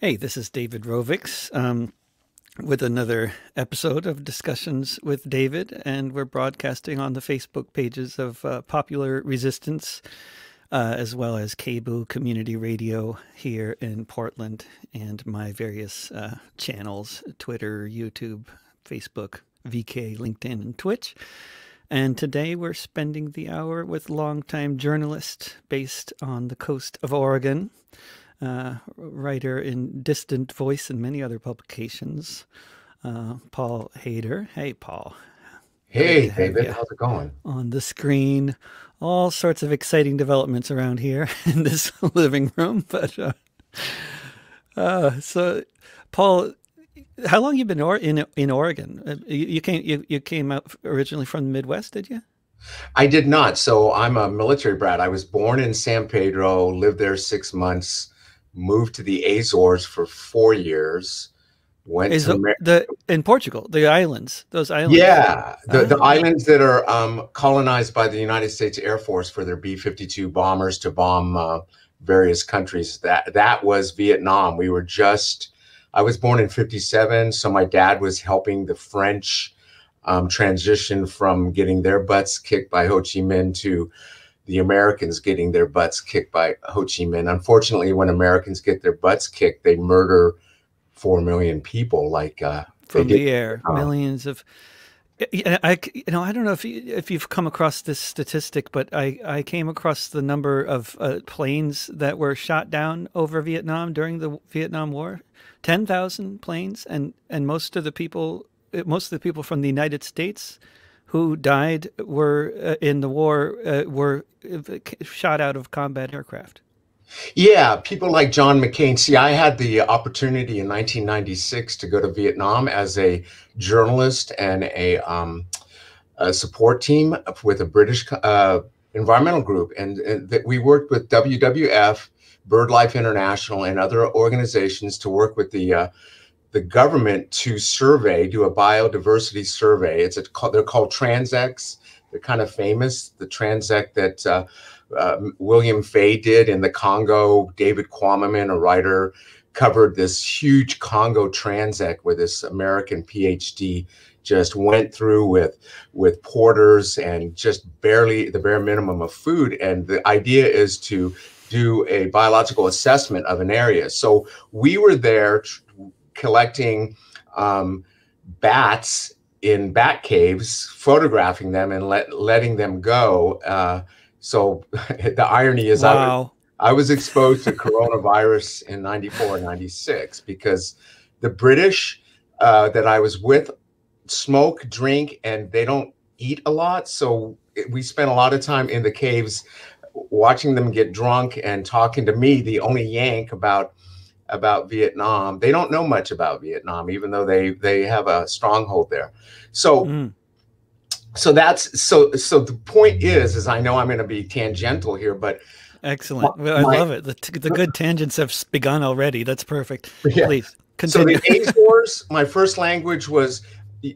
Hey, this is David Rovix um, with another episode of Discussions with David, and we're broadcasting on the Facebook pages of uh, Popular Resistance uh, as well as KBOO Community Radio here in Portland and my various uh, channels Twitter, YouTube, Facebook, VK, LinkedIn, and Twitch. And today we're spending the hour with longtime journalist based on the coast of Oregon uh, writer in Distant Voice and many other publications, uh, Paul Hader. Hey, Paul. Hey, David. How's it going? On the screen. All sorts of exciting developments around here in this living room. But uh, uh, so, Paul, how long you been or, in in Oregon? Uh, you, you came you, you came out originally from the Midwest, did you? I did not. So I'm a military brat. I was born in San Pedro, lived there six months, moved to the Azores for four years. Went Is to the, the in Portugal, the islands, those islands. Yeah, the, the ah. islands that are um, colonized by the United States Air Force for their B fifty two bombers to bomb uh, various countries. That that was Vietnam. We were just. I was born in fifty seven, so my dad was helping the French um, transition from getting their butts kicked by Ho Chi Minh to the Americans getting their butts kicked by Ho Chi Minh. Unfortunately, when Americans get their butts kicked, they murder four million people, like uh, from the air, um, millions of. I, you know, I don't know if you, if you've come across this statistic, but I, I came across the number of uh, planes that were shot down over Vietnam during the Vietnam War, ten thousand planes, and and most of the people, eh, most of the people from the United States who died were uh, in the war uh, were uh, shot out of combat aircraft. Yeah, people like John McCain. See, I had the opportunity in 1996 to go to Vietnam as a journalist and a, um, a support team with a British uh, environmental group, and, and uh, that we worked with WWF, BirdLife International, and other organizations to work with the uh, the government to survey, do a biodiversity survey. It's a, they're called Transex. They're kind of famous. The Transect that uh, uh, William Fay did in the Congo, David Quammen, a writer, covered this huge Congo Transect where this American PhD just went through with with porters and just barely the bare minimum of food. And the idea is to do a biological assessment of an area. So we were there collecting um, bats in bat caves, photographing them and let, letting them go. Uh, so the irony is wow. I, I was exposed to coronavirus in 94, 96 because the British uh, that I was with smoke, drink, and they don't eat a lot. So we spent a lot of time in the caves watching them get drunk and talking to me, the only Yank, about about Vietnam. They don't know much about Vietnam, even though they they have a stronghold there. So. Mm. So that's so. So the point is, is I know I'm going to be tangential here, but Excellent. I love it. The, the, good tangents have begun already. That's perfect. Yeah. Please continue. So the Azores, my first language was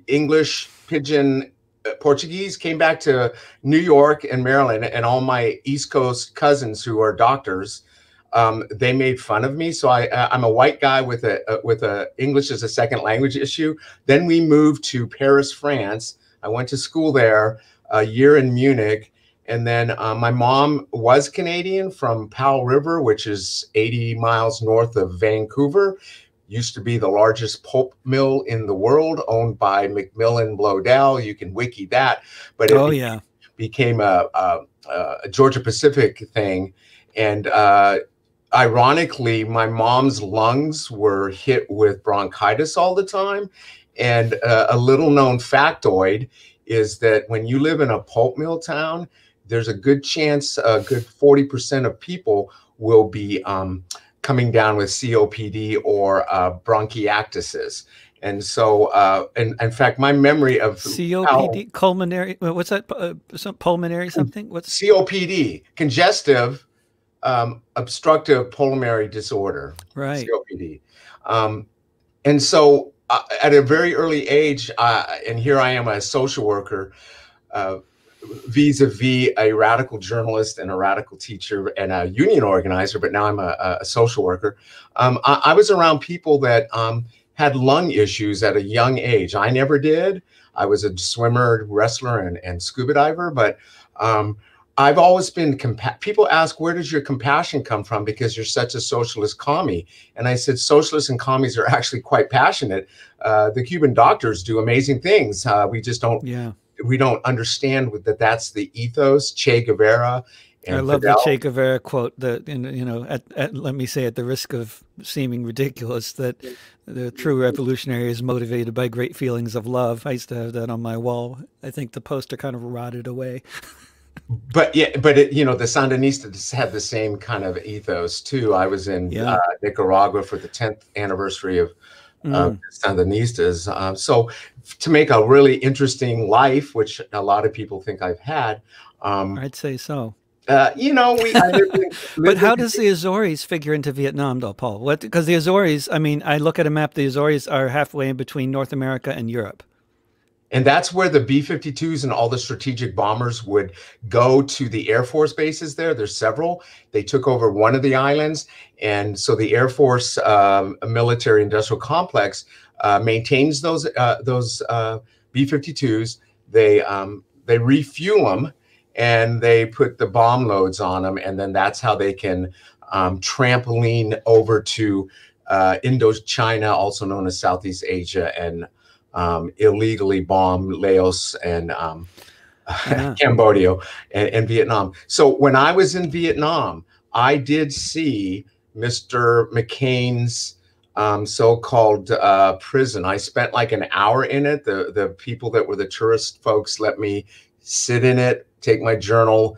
English, Pidgin, uh, Portuguese. Came back to New York and Maryland, and all my East Coast cousins who are doctors um, they made fun of me. So I, uh, I'm a white guy with a, a uh, with a English as a second language issue. Then we moved to Paris, France. I went to school there a year in Munich, and then uh, my mom was Canadian from Powell River, which is 80 miles north of Vancouver. Used to be the largest pulp mill in the world, owned by Macmillan Blodell. You can wiki that, but it oh, yeah. became a, a, a Georgia Pacific thing and uh, ironically, my mom's lungs were hit with bronchitis all the time. And uh, a little known factoid is that when you live in a pulp mill town, there's a good chance a good 40% of people will be um, coming down with COPD or uh, bronchiectasis. And so, uh, and, in fact, my memory of COPD, how, pulmonary, what's that? Uh, some pulmonary something? What's COPD, congestive um, obstructive pulmonary disorder, right. COPD. Um, and so uh, at a very early age, uh, and here I am a social worker, uh, vis-a-vis a radical journalist and a radical teacher and a union organizer, but now I'm a, a social worker. Um, I, I, was around people that um, had lung issues at a young age. I never did. I was a swimmer, wrestler, and, and scuba diver, but um, I've always been compa- people ask where does your compassion come from because you're such a socialist commie and I said socialists and commies are actually quite passionate. Uh, the Cuban doctors do amazing things. Uh, we just don't yeah. we don't understand that that's the ethos. Che Guevara. I love Fidel. the Che Guevara quote that in, you know at, at, let me say at the risk of seeming ridiculous that the true revolutionary is motivated by great feelings of love. I used to have that on my wall. I think the poster kind of rotted away. but yeah, but it, you know, the Sandinistas had the same kind of ethos too. I was in yeah. uh, Nicaragua for the 10th anniversary of mm. Sandinistas. Um, so to make a really interesting life, which a lot of people think I've had, um, I'd say so. Uh, you know, we. but how does the Azores figure into Vietnam, though, Paul? What? Because the Azores, I mean, I look at a map. The Azores are halfway in between North America and Europe. And that's where the B 52s and all the strategic bombers would go to the Air Force bases there. There's several. They took over one of the islands. And so the Air Force um, military industrial complex uh, maintains those, uh, those uh, B 52s. They, um, they refuel them and they put the bomb loads on them. And then that's how they can um, trampoline over to uh, Indochina, also known as Southeast Asia, and um, illegally bomb Laos and um, yeah. Cambodia and, and, Vietnam. So when I was in Vietnam, I did see Mr. McCain's um, so-called uh, prison. I spent like an hour in it. The the people that were the tourist folks let me sit in it, take my journal,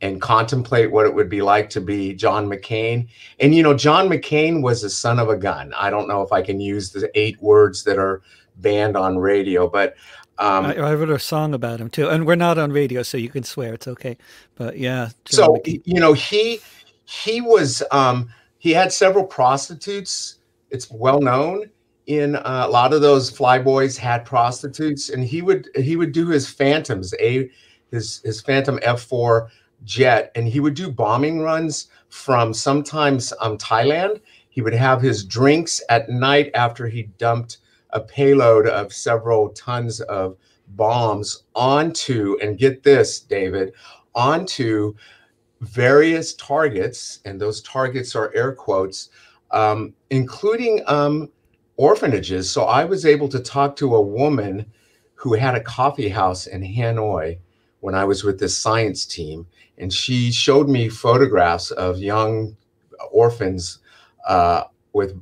and contemplate what it would be like to be John McCain. And you know, John McCain was a son of a gun. I don't know if I can use the eight words that are banned on radio, but um, I, I, wrote a song about him too, and we're not on radio, so you can swear it's okay. But yeah, so McKee. you know he he was um, he had several prostitutes. It's well known in uh, a lot of those flyboys had prostitutes, and he would he would do his phantoms a his his phantom F four jet, and he would do bombing runs from sometimes um, Thailand. He would have his drinks at night after he dumped a payload of several tons of bombs onto, and get this, David, onto various targets, and those targets are air quotes, um, including um, orphanages. So I was able to talk to a woman who had a coffee house in Hanoi when I was with this science team, and she showed me photographs of young orphans uh, with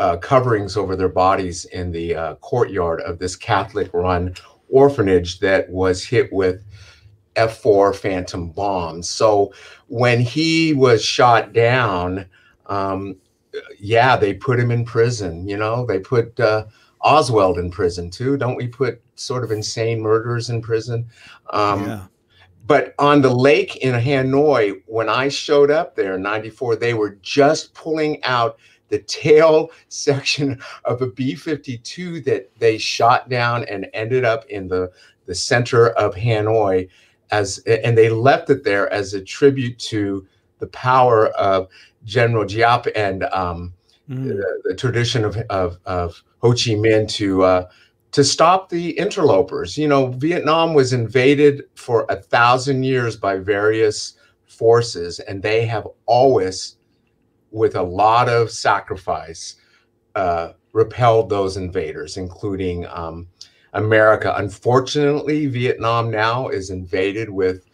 uh, coverings over their bodies in the uh, courtyard of this Catholic run orphanage that was hit with F4 Phantom bombs. So when he was shot down, um, yeah, they put him in prison. You know, they put uh, Oswald in prison too. Don't we put sort of insane murderers in prison? Um, yeah. But on the lake in Hanoi, when I showed up there in 94, they were just pulling out the tail section of a B 52 that they shot down and ended up in the, the center of Hanoi. As, and they left it there as a tribute to the power of General Giap and um, mm. the, the, tradition of, of, of, Ho Chi Minh to uh, to stop the interlopers. You know, Vietnam was invaded for a thousand years by various forces, and they have always with a lot of sacrifice, uh, repelled those invaders, including um, America. Unfortunately, Vietnam now is invaded with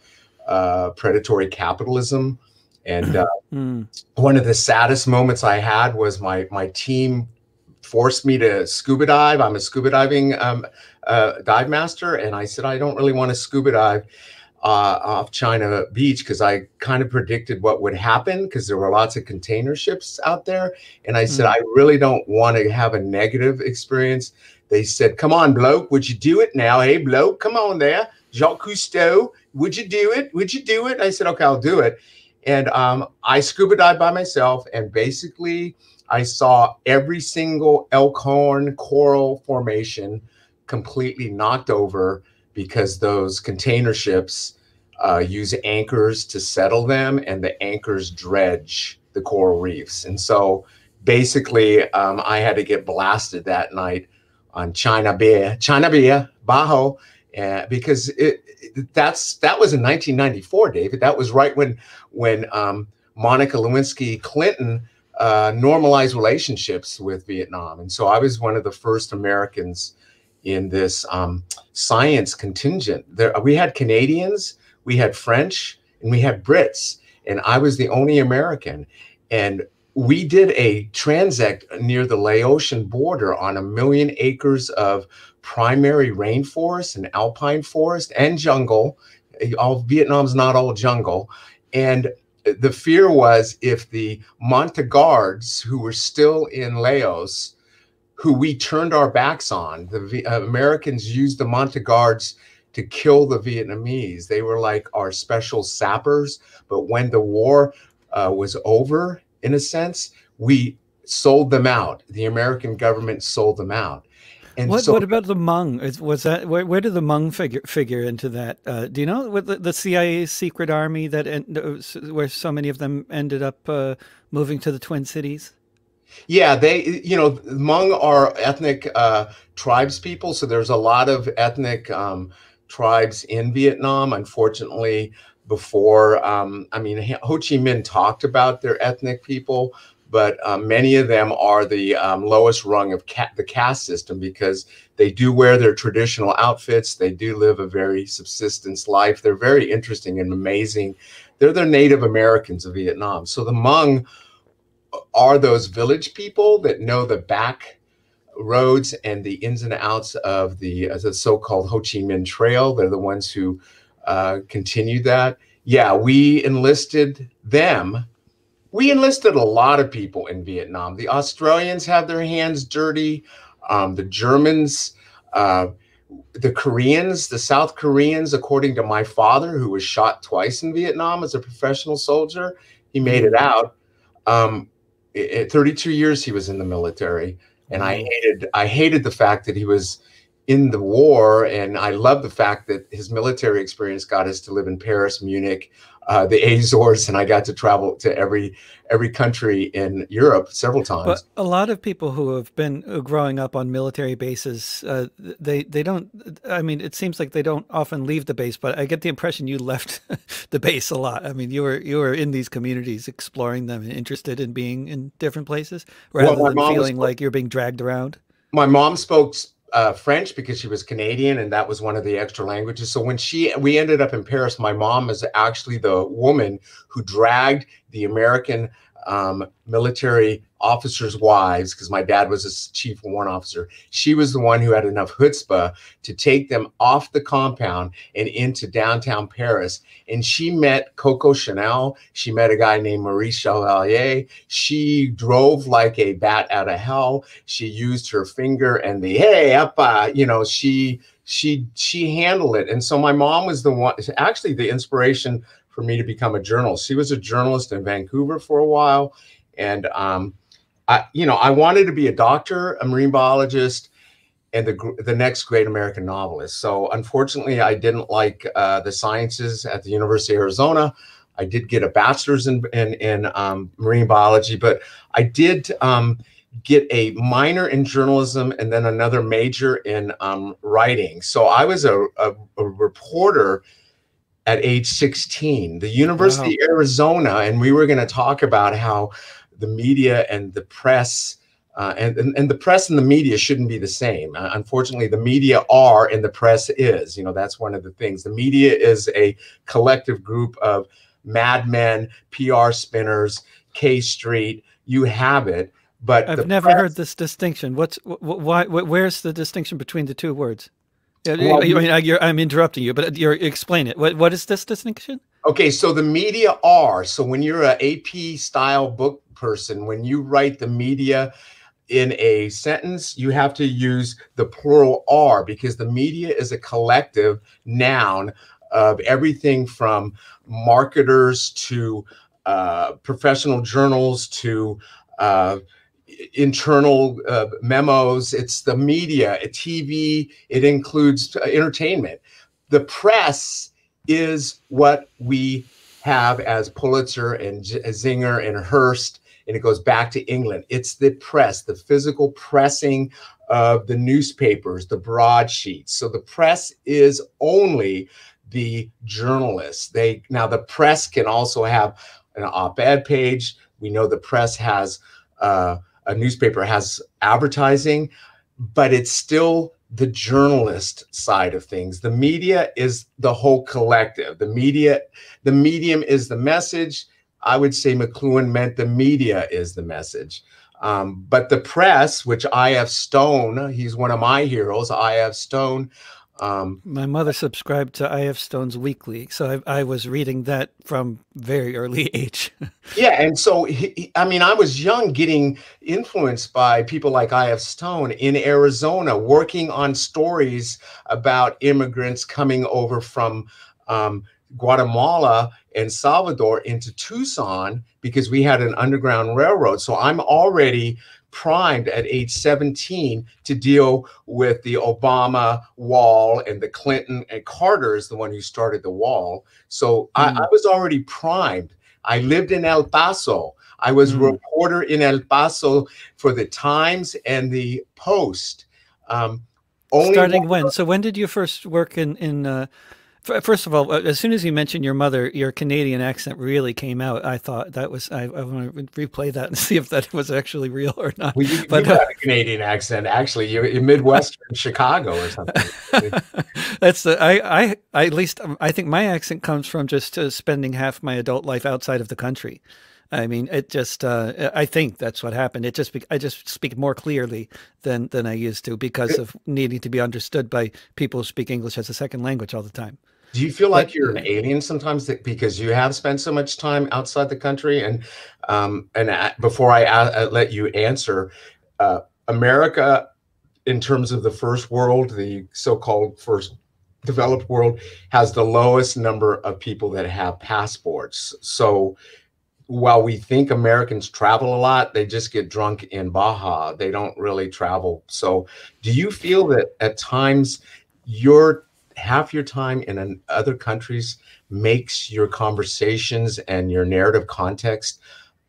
uh, predatory capitalism. And uh, mm. one of the saddest moments I had was my my team forced me to scuba dive. I'm a scuba diving um, uh, dive master, and I said I don't really want to scuba dive uh, off China Beach because I kind of predicted what would happen because there were lots of container ships out there. And I mm-hmm. said, hmm. I really don't want to have a negative experience. They said, Come on, bloke, would you do it now? Hey, bloke, come on there. Jacques Cousteau, would you do it? Would you do it? I said, Okay, I'll do it. And um, I scuba dived by myself. And basically, I saw every single elkhorn coral formation completely knocked over because those container ships uh, use anchors to settle them, and the anchors dredge the coral reefs. And so basically, um, I had to get blasted that night on China Bay, China Bay, Bajo, uh, because it, it, that's that was in 1994, David. That was right when when um, Monica Lewinsky Clinton uh, normalized relationships with Vietnam, and so I was one of the first Americans in this um, science contingent. There, we had Canadians, we had French, and we had Brits, and I was the only American. And we did a transect near the Laotian border on a million acres of primary rainforest and alpine forest and jungle. All Vietnam's not all jungle, and the fear was if the Monte guards who were still in Laos who we turned our backs on. The uh, Americans used the Montegards to kill the Vietnamese. They were like our special sappers. But when the war uh, was over, in a sense, we sold them out. The American government sold them out. And what, so, what about the Hmong? Was that where, where did the Hmong figure figure into that? Uh, do you know what the, the CIA's secret army that en- uh, where so many of them ended up uh, moving to the Twin Cities? Yeah, they, you know, Hmong are ethnic uh, tribes people. So there's a lot of ethnic um, tribes in Vietnam. Unfortunately, before, um, I mean, Ho Chi Minh talked about their ethnic people, but uh, many of them are the um, lowest rung of ca the caste system because they do wear their traditional outfits. They do live a very subsistence life. They're very interesting and amazing. They're the Native Americans of Vietnam. So the Hmong are those village people that know the back roads and the ins and outs of the, uh, the so-called Ho Chi Minh Trail. They're the ones who uh, that. Yeah, we enlisted them. We enlisted a lot of people in Vietnam. The Australians have their hands dirty. Um, the Germans, uh, the Koreans, the South Koreans, according to my father, who was shot twice in Vietnam as a professional soldier, he made mm-hmm. it out. Um, at 32 years he was in the military and i mm-hmm. hated i hated the fact that he was in the war and i love the fact that his military experience got us to live in paris munich uh, the Azores, and I got to travel to every every country in Europe several times. But a lot of people who have been uh, growing up on military bases, uh, they they don't. I mean, it seems like they don't often leave the base. But I get the impression you left the base a lot. I mean, you were you were in these communities, exploring them, and interested in being in different places, rather well, than feeling was, like you're being dragged around. My mom spoke uh, French because she was Canadian, and that was one of the extra languages. So when she we ended up in Paris, my mom is actually the woman who dragged the American um, military officers' wives, because my dad was a chief warrant officer. She was the one who had enough chutzpah to take them off the compound and into downtown Paris. And she met Coco Chanel. She met a guy named Marie Chevalier. She drove like a bat out of hell. She used her finger and the hey up, uh, you know, she she she handled it. And so my mom was the one actually the inspiration for me to become a journalist. She was a journalist in Vancouver for a while. And um, I, you know, I wanted to be a doctor, a marine biologist, and the the next great American novelist. So unfortunately, I didn't like uh, the sciences at the University of Arizona. I did get a bachelor's in in, in um, marine biology, but I did um, get a minor in journalism and then another major in um, writing. So I was a, a, a, reporter at age 16. The University wow. of Arizona, and we were going to talk about how the media and the press uh, and, and, and the press and the media shouldn't be the same. Uh, unfortunately, the media are and the press is. You know that's one of the things. The media is a collective group of madmen, PR spinners, K Street. You have it, but I've never press... heard this distinction. What's wh why? Wh where's the distinction between the two words? Uh, well, I I, am interrupting you, but uh, you're, explain it. What what is this distinction? Okay, so the media are. So when you're an AP style book person, when you write the media in a sentence, you have to use the plural are because the media is a collective noun of everything from marketers to uh, professional journals to uh, internal uh, memos. It's the media, TV, it includes uh, entertainment. The press is what we have as Pulitzer and uh, Zinger and Hearst, and it goes back to England. It's the press, the physical pressing of the newspapers, the broadsheets. So the press is only the journalists. They now the press can also have an op-ed page. We know the press has uh, a newspaper has advertising, but it's still the journalist side of things the media is the whole collective the media the medium is the message i would say mcluhan meant the media is the message um, but the press which i f stone he's one of my heroes i f stone um, My mother subscribed to IF Stone's Weekly, so I, I was reading that from very early age. yeah, and so he, I mean, I was young, getting influenced by people like IF Stone in Arizona, working on stories about immigrants coming over from um, Guatemala and Salvador into Tucson because we had an underground railroad. So I'm already primed at age 17 to deal with the Obama wall and the Clinton and Carter is the one who started the wall. So mm. I, hmm. I was already primed. I lived in El Paso. I was mm. reporter in El Paso for the Times and the Post. Um, Starting when? So when did you first work in in uh, First of all, uh, as soon as you mentioned your mother, your Canadian accent really came out. I thought that was I, I want to replay that and see if that was actually real or not. Well, you, but, you uh, a Canadian accent, actually. You're, you're Midwestern Chicago or something. That's the I, I I at least um, I think my accent comes from just uh, spending half my adult life outside of the country. I mean, it just, uh, I think that's what happened. It just, I just speak more clearly than, than I used to because of needing to be understood by people who speak English as a second language all the time. Do you feel like but, you're an alien sometimes that, because you have spent so much time outside the country? And um, and before I uh, uh, let you answer, uh, America, in terms of the first world, the so-called first developed world, has the lowest number of people that have passports. So while we think Americans travel a lot, they just get drunk in Baja. They don't really travel. So, do you feel that at times you're half your time in other countries makes your conversations and your narrative context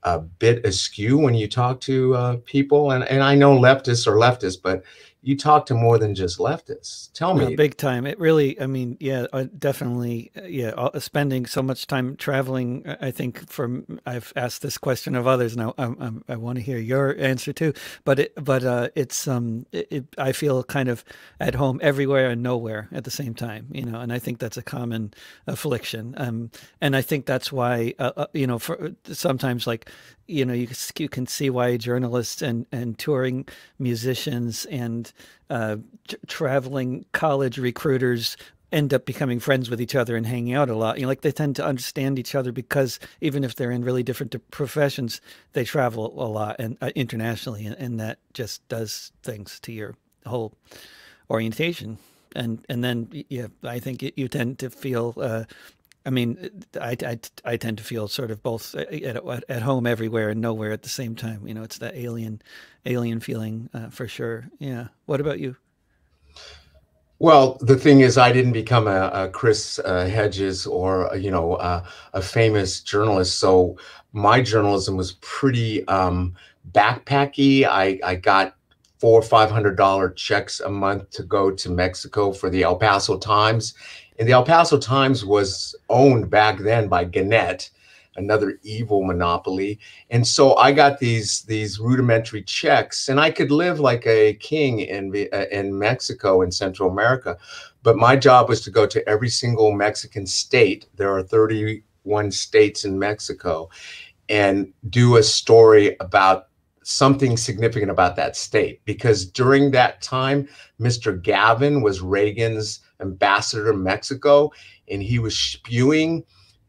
a bit askew when you talk to uh, people. And, and I know leftists are leftists, but you talk to more than just leftists. Tell me, big time. It really, I mean, yeah, uh, definitely, uh, yeah. Uh, spending so much time traveling, I think. From I've asked this question of others now. i i i want to hear your answer too. But it, but uh, it's um, it, it, I feel kind of at home everywhere and nowhere at the same time, you know. And I think that's a common affliction. Um, and I think that's why, uh, you know, for sometimes like you know you, you can see why journalists and and touring musicians and uh, traveling college recruiters end up becoming friends with each other and hanging out a lot. You know, like they tend to understand each other because even if they're in really different professions, they travel a lot and uh, internationally, and, and that just does things to your whole orientation. And and then yeah, I think it, you tend to feel uh, I mean, I, I, I tend to feel sort of both uh, at, at home everywhere and nowhere at the same time. You know, it's that alien alien feeling uh, for sure. Yeah. What about you? Well, the thing is, I didn't become a, a Chris uh, Hedges or a, you know uh, a famous journalist. So my journalism was pretty um, backpacky. I, I got four or five hundred dollar checks a month to go to Mexico for the El Paso Times and the El Paso Times was owned back then by Gannett, another evil monopoly. And so I got these these rudimentary checks, and I could live like a king in uh, in Mexico in Central America. But my job was to go to every single Mexican state. There are 31 states in Mexico, and do a story about something significant about that state because during that time, Mr. Gavin was Reagan's ambassador to Mexico, and he was spewing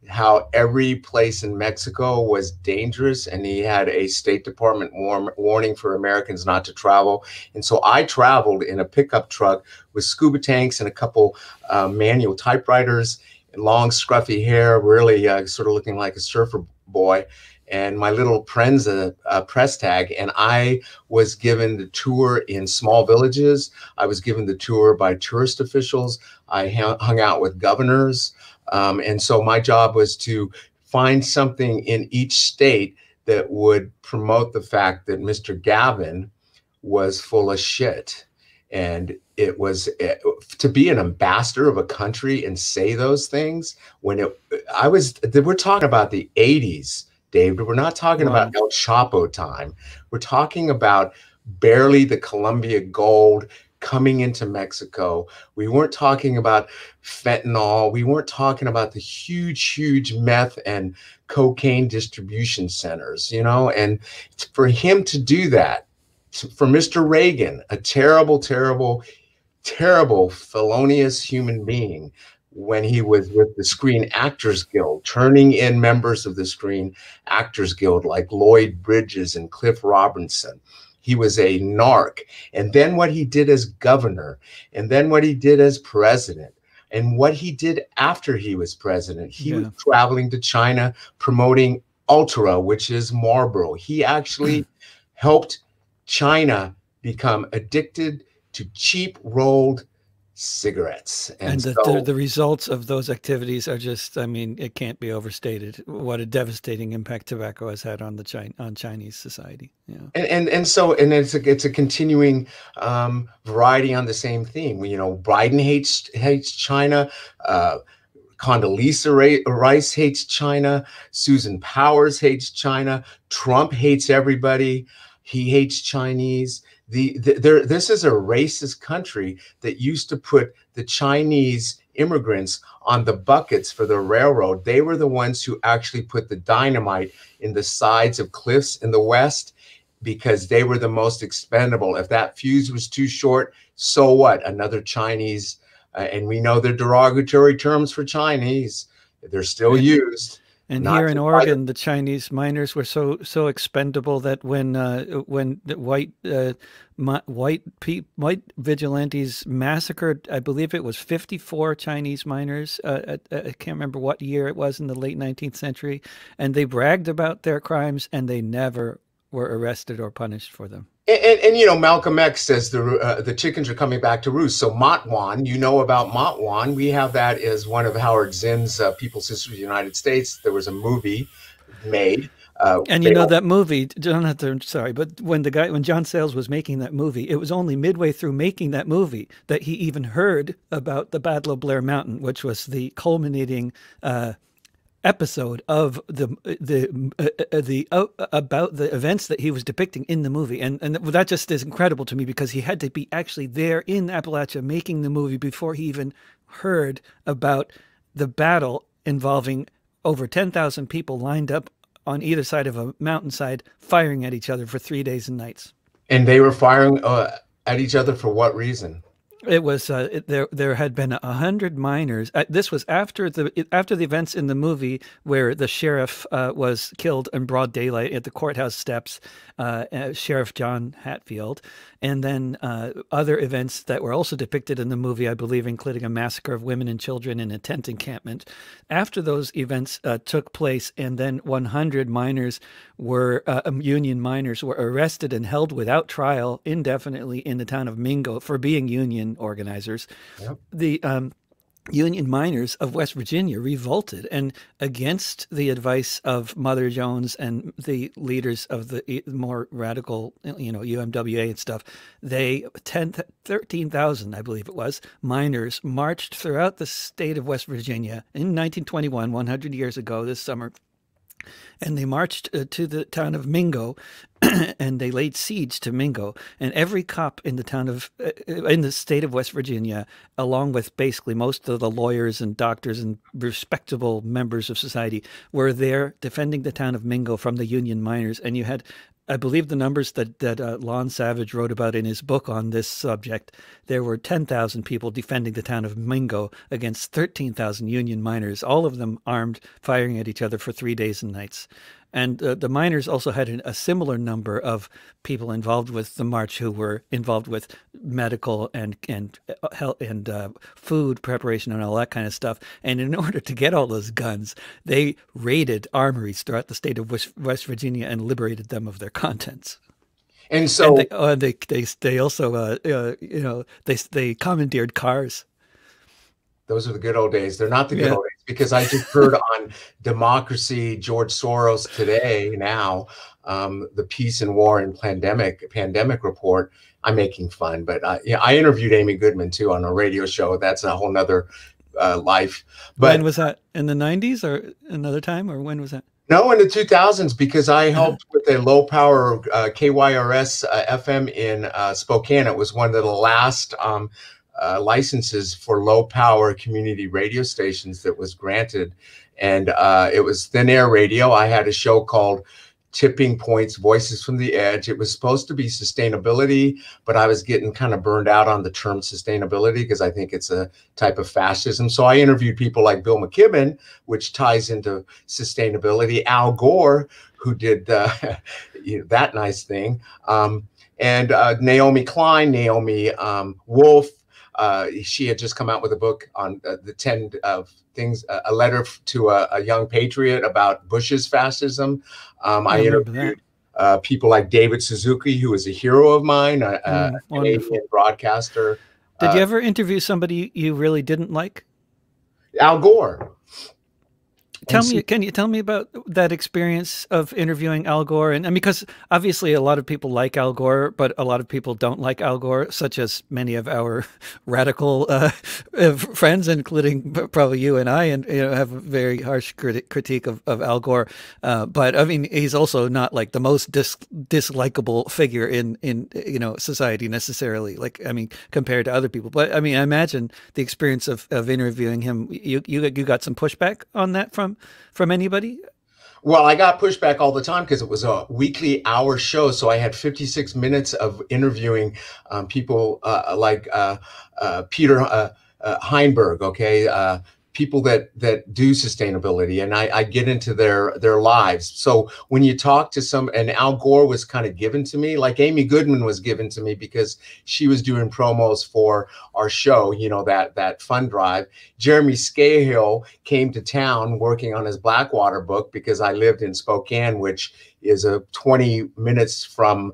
how every place in Mexico was dangerous, and he had a State Department warm warning for Americans not to travel. And so I traveled in a pickup truck with scuba tanks and a couple uh, manual typewriters, long scruffy hair, really uh, sort of looking like a surfer boy and my little Prensa uh, press tag. And I was given the tour in small villages. I was given the tour by tourist officials. I hung out with governors. Um, and so my job was to find something in each state that would promote the fact that Mr. Gavin was full of shit. And it was it, eh, to be an ambassador of a country and say those things when it, I was, we're talking about the 80s David. We're not talking about El Chapo time. We're talking about barely the Columbia gold coming into Mexico. We weren't talking about fentanyl. We weren't talking about the huge, huge meth and cocaine distribution centers, you know? And for him to do that, for Mr. Reagan, a terrible, terrible, terrible, felonious human being when he was with the Screen Actors Guild, turning in members of the Screen Actors Guild like Lloyd Bridges and Cliff Robinson. He was a narc. And then what he did as governor, and then what he did as president, and what he did after he was president. He yeah. was traveling to China promoting Ultra, which is Marlboro. He actually helped China become addicted to cheap rolled cigarettes. And, and the, so, the, the, results of those activities are just, I mean, it can't be overstated what a devastating impact tobacco has had on the China, on Chinese society. Yeah. And, and, and so, and it's a, it's a continuing um, variety on the same theme. You know, Biden hates, hates China, uh, Condoleezza Rice hates China, Susan Powers hates China, Trump hates everybody, he hates Chinese the, there this is a racist country that used to put the Chinese immigrants on the buckets for the railroad. They were the ones who actually put the dynamite in the sides of cliffs in the West because they were the most expendable. If that fuse was too short, so what? Another Chinese, uh, and we know they're derogatory terms for Chinese. They're still used. And here in Oregon, the Chinese miners were so so expendable that when uh, when white uh, white white vigilantes massacred, I believe it was fifty four Chinese miners. Uh, uh, uh, I can't remember what year it was in the late nineteenth century, and they bragged about their crimes, and they never were arrested or punished for them. And, and, and, you know, Malcolm X says the uh, the chickens are coming back to roost. So Matwan, you know about Matwan. We have that as one of Howard Zinn's uh, People's History of the United States. There was a movie made. Uh, and you know all... that movie, do Not to, sorry, but when the guy, when John Sayles was making that movie, it was only midway through making that movie that he even heard about the Battle of Blair Mountain, which was the culminating uh, episode of the uh, the uh, uh the uh, uh, about the events that he was depicting in the movie and and that just is incredible to me because he had to be actually there in Appalachia making the movie before he even heard about the battle involving over 10,000 people lined up on either side of a mountainside firing at each other for 3 days and nights and they were firing uh, at each other for what reason it was uh, it, there. There had been a hundred miners. Uh, this was after the after the events in the movie where the sheriff uh, was killed in broad daylight at the courthouse steps. Uh, sheriff John Hatfield, and then uh, other events that were also depicted in the movie, I believe, including a massacre of women and children in a tent encampment. After those events uh, took place, and then 100 miners were uh, um, Union miners were arrested and held without trial indefinitely in the town of Mingo for being Union organizers. Yep. The um, Union miners of West Virginia revolted and against the advice of Mother Jones and the leaders of the more radical, you know, UMWA and stuff, they 13,000, I believe it was, miners marched throughout the state of West Virginia in 1921, 100 years ago this summer and they marched uh, to the town of Mingo, and they laid siege to Mingo. And every cop in the town of, uh, uh, in the state of West Virginia, along with basically most of the lawyers and doctors and respectable members of society, were there defending the town of Mingo from the Union miners. And you had I believe the numbers that that uh, Lon Savage wrote about in his book on this subject, there were 10,000 people defending the town of Mingo against 13,000 Union miners, all of them armed, firing at each other for three days and nights. And uh, the miners also had an, a similar number of people involved with the march who were involved with medical and and uh, and uh, food preparation and all that kind of stuff. And in order to get all those guns, they raided armories throughout the state of West, West Virginia and liberated them of their contents. And so and they, oh, they, they they also uh, uh, you know they they commandeered cars. Those are the good old days. They're not the good yeah. old days because I just heard on democracy, George Soros today now, um, the peace and war and pandemic pandemic report. I'm making fun, but uh, yeah, I interviewed Amy Goodman too on a radio show. That's a whole nother uh, life. But when was that in the 90s or another time, or when was that? No, in the 2000s, because I uh-huh. helped with a low power uh, KYRS uh, FM in uh, Spokane. It was one of the last um, uh, licenses for low power community radio stations that was granted. And uh, it was thin air radio. I had a show called tipping points, voices from the edge. It was supposed to be sustainability, but I was getting kind of burned out on the term sustainability because I think it's a type of fascism. So I interviewed people like Bill McKibben, which ties into sustainability, Al Gore, who did uh, you know, that nice thing, um, and uh, Naomi Klein, Naomi um, Wolf, uh, she had just come out with a book on uh, the 10 of things, uh, a letter to a, a, young patriot about Bush's fascism. Um, I, I interviewed uh, people like David Suzuki, who is a hero of mine, a, mm, Canadian broadcaster. Did you uh, ever interview somebody you really didn't like? Al Gore tell me, can you tell me about that experience of interviewing Al Gore? And, and because obviously a lot of people like Al Gore, but a lot of people don't like Al Gore, such as many of our radical uh, friends, including probably you and I, and you know, have a very harsh crit critique of, of Al Gore. Uh, but I mean, he's also not like the most dis dislikable figure in in you know society necessarily. Like I mean, compared to other people. But I mean, I imagine the experience of of interviewing him. You you you got some pushback on that from from anybody? Well, I got pushback all the time because it was a weekly hour show. So I had 56 minutes of interviewing um, people uh, like uh, uh, Peter uh, uh, Heinberg, okay, uh, people that that do sustainability and I, I, get into their their lives so when you talk to some and al gore was kind of given to me like amy goodman was given to me because she was doing promos for our show you know that that fund drive jeremy scahill came to town working on his blackwater book because i lived in spokane which is a 20 minutes from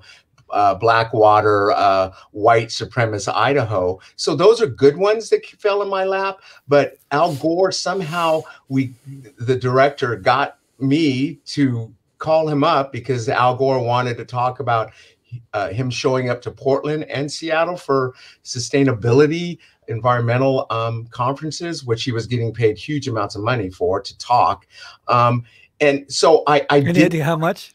uh, Blackwater, uh, white supremacist Idaho. So those are good ones that fell in my lap. But Al Gore somehow we the director got me to call him up because Al Gore wanted to talk about uh, him showing up to Portland and Seattle for sustainability environmental um, conferences, which he was getting paid huge amounts of money for to talk. Um, and so I, I did. Idea how much?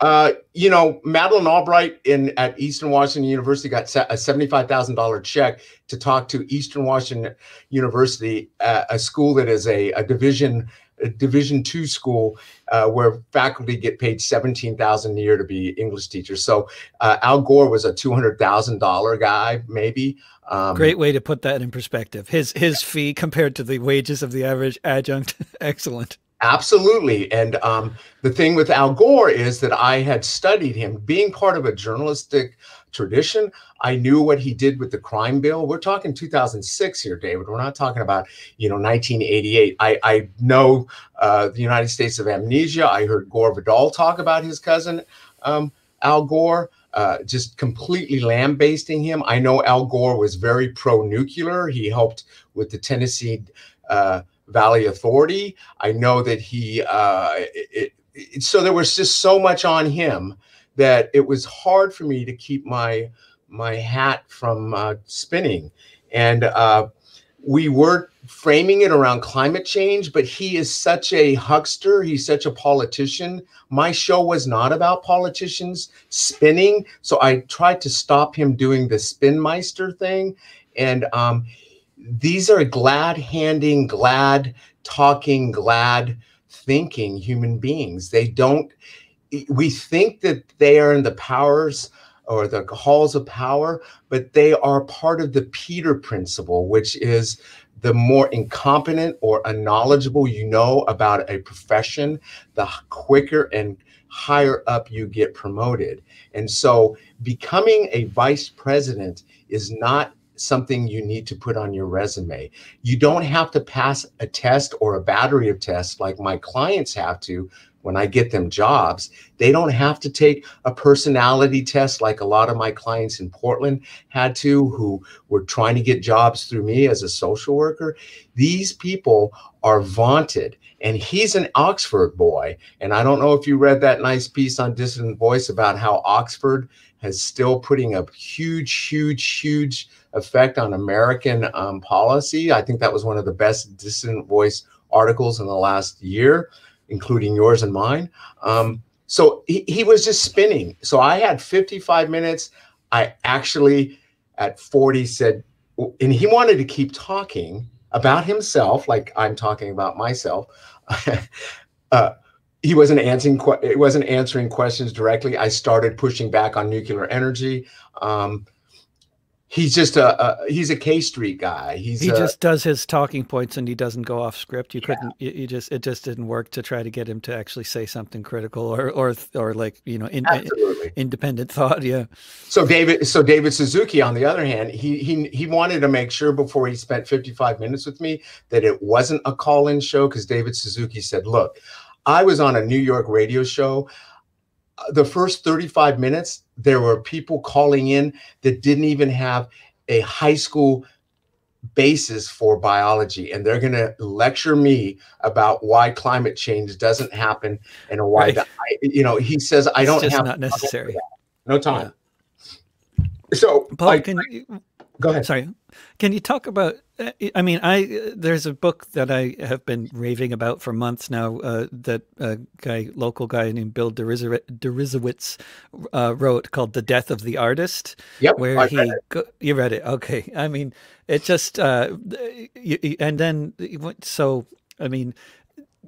Uh, you know, Madeline Albright in at Eastern Washington University got a seventy-five thousand dollar check to talk to Eastern Washington University, uh, a school that is a, a division a division two school uh, where faculty get paid 17000 a year to be english teachers so uh, al gore was a $200000 guy maybe um, great way to put that in perspective his his fee compared to the wages of the average adjunct excellent Absolutely. And um, the thing with Al Gore is that I had studied him. Being part of a journalistic tradition, I knew what he did with the crime bill. We're talking 2006 here, David. We're not talking about, you know, 1988. I, I know uh, the United States of Amnesia. I heard Gore Vidal talk about his cousin, um, Al Gore. Uh, just completely lambasting him. I know Al Gore was very pro nuclear. He helped with the Tennessee uh, Valley Authority. I know that he, uh, it, it, so there was just so much on him that it was hard for me to keep my my hat from uh, spinning. And uh, we were framing it around climate change, but he is such a huckster. He's such a politician. My show was not about politicians spinning. So I tried to stop him doing the spinmeister thing. And um, these are glad handing, glad talking, glad thinking human beings. They don't, we think that they are in the powers or the halls of power, but they are part of the Peter principle, which is the more incompetent or unknowledgeable you know about a profession, the quicker and higher up you get promoted. And so becoming a vice president is not something you need to put on your resume. You don't have to pass a test or a battery of tests like my clients have to when I get them jobs. They don't have to take a personality test like a lot of my clients in Portland had to, who were trying to get jobs through me as a social worker. These people are vaunted. And he's an Oxford boy. And I don't know if you read that nice piece on Dissident Voice about how Oxford has still putting a huge, huge, huge effect on American um, policy. I think that was one of the best dissident voice articles in the last year, including yours and mine. Um, so he, he was just spinning. So I had 55 minutes. I actually at 40 said, and he wanted to keep talking about himself, like I'm talking about myself. uh, he wasn't answering it wasn't answering questions directly. I started pushing back on nuclear energy. Um, he's just a, a, he's a K Street guy. He's he a, just does his talking points and he doesn't go off script. You yeah. couldn't you, you, just it just didn't work to try to get him to actually say something critical or or or like you know in, Absolutely. independent thought. Yeah. So David so David Suzuki on the other hand he he he wanted to make sure before he spent 55 minutes with me that it wasn't a call in show because David Suzuki said look. I was on a New York radio show. Uh, the first 35 minutes, there were people calling in that didn't even have a high school basis for biology and they're going to lecture me about why climate change doesn't happen and why right. the, you know he says i don't have not necessary no time yeah. so Paul, I, can you, go ahead sorry can you talk about? Uh, I mean, I there's a book that I have been raving about for months now. Uh, that a guy, local guy named Bill Derizowitz, uh, wrote called "The Death of the Artist." Yep, where I he read go, you read it? Okay, I mean, it just uh, and then so I mean,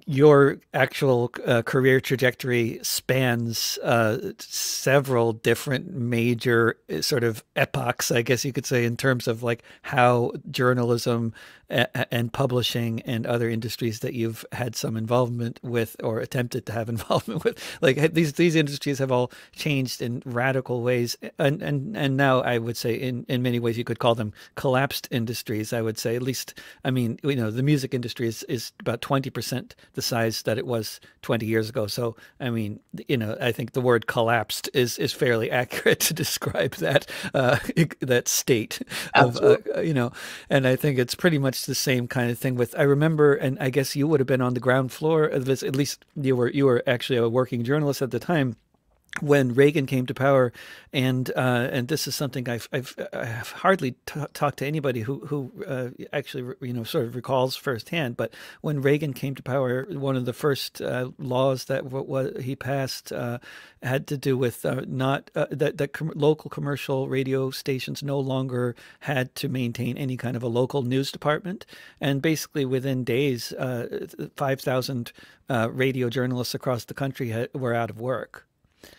your actual uh, career trajectory spans uh, several different major uh, sort of epochs, I guess you could say, in terms of like how journalism and publishing and other industries that you've had some involvement with or attempted to have involvement with, like these these industries have all changed in radical ways, and and and now I would say in in many ways you could call them collapsed industries. I would say at least, I mean, you know, the music industry is is about twenty percent the size that it was 20 years ago. So, I mean, you know, I think the word collapsed is is fairly accurate to describe that uh, that state of uh, you know. And I think it's pretty much the same kind of thing. With I remember, and I guess you would have been on the ground floor of this. At least you were you were actually a working journalist at the time when Reagan came to power, and uh, and this is something I've I've, I've hardly t- talked to anybody who who uh, actually you know sort of recalls firsthand. But when Reagan came to power, one of the first uh, laws that w- w- he passed uh, had to do with uh, not uh, that that com- local commercial radio stations no longer had to maintain any kind of a local news department, and basically within days, five thousand radio journalists across the country were out of work.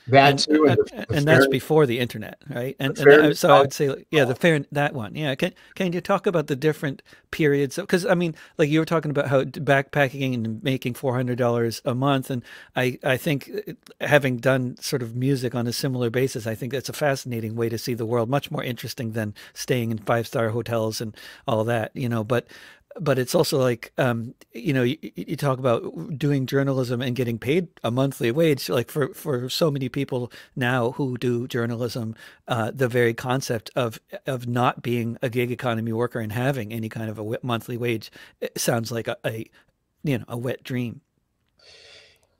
That and, too, and, the, the and that's before the internet, right? And, and so I would say, yeah, the fair that one, yeah. Can can you talk about the different periods? Because I mean, like you were talking about how backpacking and making four hundred dollars a month, and I I think uh, having done sort of music on a similar basis, I think that's a fascinating way to see the world, much more interesting than staying in five star hotels and all that, you know. But but it's also like um, you know you, you, talk about doing journalism and getting paid a monthly wage like for for so many people now who do journalism uh, the very concept of of not being a gig economy worker and having any kind of a monthly wage eh, sounds like a, a you know a wet dream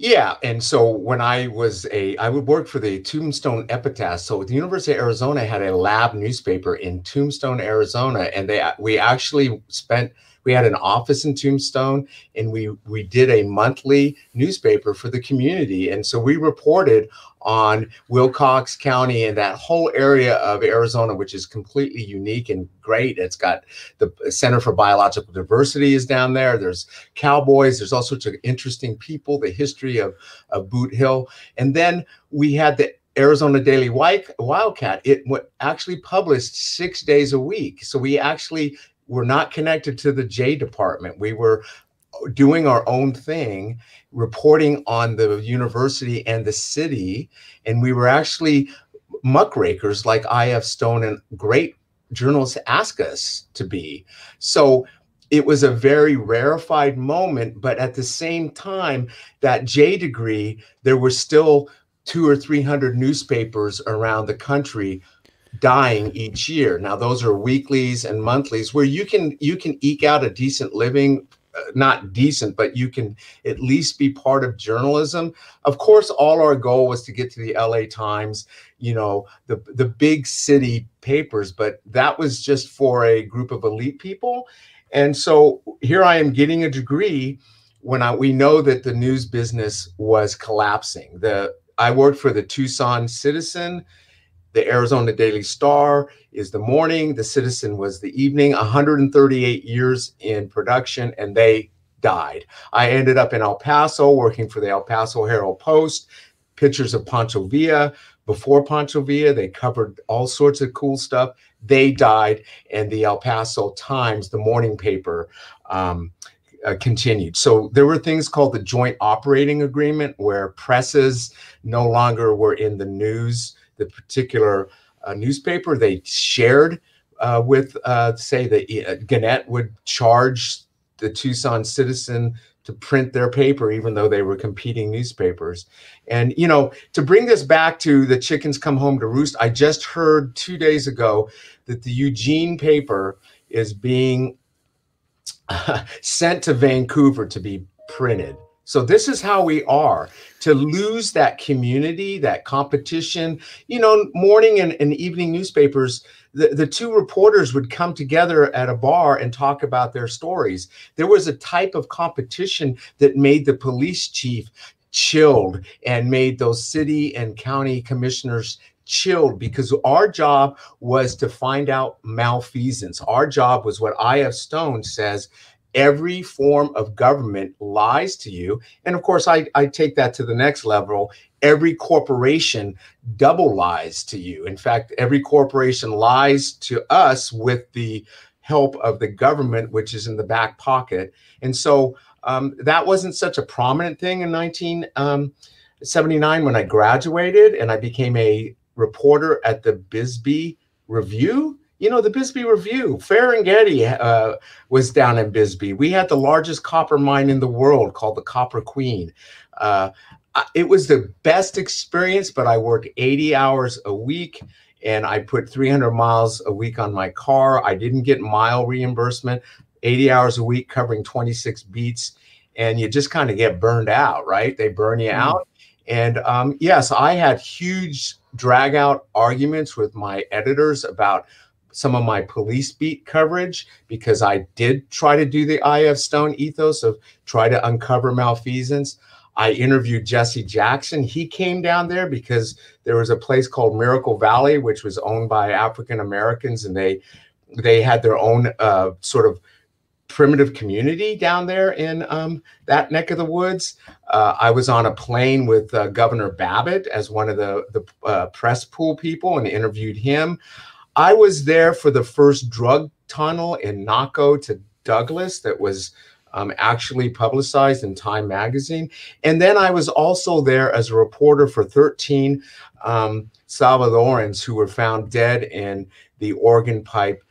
yeah, and so when I was a, I would work for the Tombstone Epitaph. So the University of Arizona had a lab newspaper in Tombstone, Arizona, and they we actually spent we had an office in Tombstone, and we we did a monthly newspaper for the community, and so we reported on Wilcox County and that whole area of Arizona, which is completely unique and great. It's got the Center for Biological Diversity is down there. There's cowboys. There's all sorts of interesting people, the history of, of Boot Hill. And then we had the Arizona Daily Wildcat, it actually published six days a week. So we actually were not connected to the J department. We were uh, doing our own thing, reporting on the university and the city. And we were actually muckrakers like I.F. Stone and great journalists ask us to be. So it was a very rarefied moment, but at the same time, that J degree, there were still two or 300 newspapers around the country dying each year. Now those are weeklies and monthlies where you can you can eke out a decent living uh, not decent, but you can at least be part of journalism. Of course, all our goal was to get to the LA Times, you know, the the big city papers, but that was just for a group of elite people. And so here I am getting a degree when I, we know that the news business was collapsing. The I worked for the Tucson Citizen the Arizona Daily Star is the morning. The Citizen was the evening. 138 years in production, and they died. I ended up in El Paso working for the El Paso Herald Post. Pictures of Pancho Villa. Before Pancho Villa, they covered all sorts of cool stuff. They died, and the El Paso Times, the morning paper, um, uh, continued. So there were things called the joint operating agreement, where presses no longer were in the news the particular uh, newspaper they shared uh, with, uh, say, the uh, Gannett would charge the Tucson Citizen to print their paper, even though they were competing newspapers. And, you know, to bring this back to the chickens come home to roost, I just heard two days ago that the Eugene paper is being uh, sent to Vancouver to be printed. So this is how we are to lose that community, that competition. You know, morning and, and evening newspapers, the, the two reporters would come together at a bar and talk about their stories. There was a type of competition that made the police chief chilled and made those city and county commissioners chilled because our job was to find out malfeasance. Our job was what I.F. Stone says every form of government lies to you. And of course, I, I take that to the next level. Every corporation double lies to you. In fact, every corporation lies to us with the help of the government, which is in the back pocket. And so um, that wasn't such a prominent thing in 1979 um, when I graduated and I became a reporter at the Bisbee Review you know, the Bisbee Review, Ferengeti uh, was down in Bisbee. We had the largest copper mine in the world called the Copper Queen. Uh, it was the best experience, but I worked 80 hours a week and I put 300 miles a week on my car. I didn't get mile reimbursement, 80 hours a week covering 26 beats. And you just kind of get burned out, right? They burn you mm-hmm. out. And um, yes, I had huge drag out arguments with my editors about some of my police beat coverage because I did try to do the IF Stone ethos of try to uncover malfeasance. I interviewed Jesse Jackson. He came down there because there was a place called Miracle Valley, which was owned by African Americans, and they they had their own uh, sort of primitive community down there in um, that neck of the woods. Uh, I was on a plane with uh, Governor Babbitt as one of the the uh, press pool people and interviewed him. I was there for the first drug tunnel in Naco to Douglas that was um, actually publicized in Time magazine. And then I was also there as a reporter for 13 um, Salvadorans who were found dead in the Organ Pipe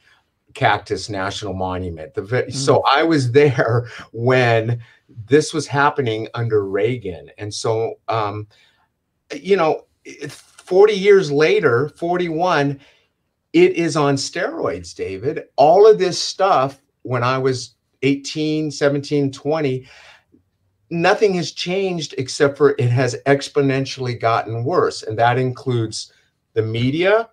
Cactus National Monument. The, mm. So I was there when this was happening under Reagan. And so, um, you know, 40 years later, 41, it is on steroids, David. All of this stuff when I was 18, 17, 20, nothing has changed except for it has exponentially gotten worse. And that includes the media,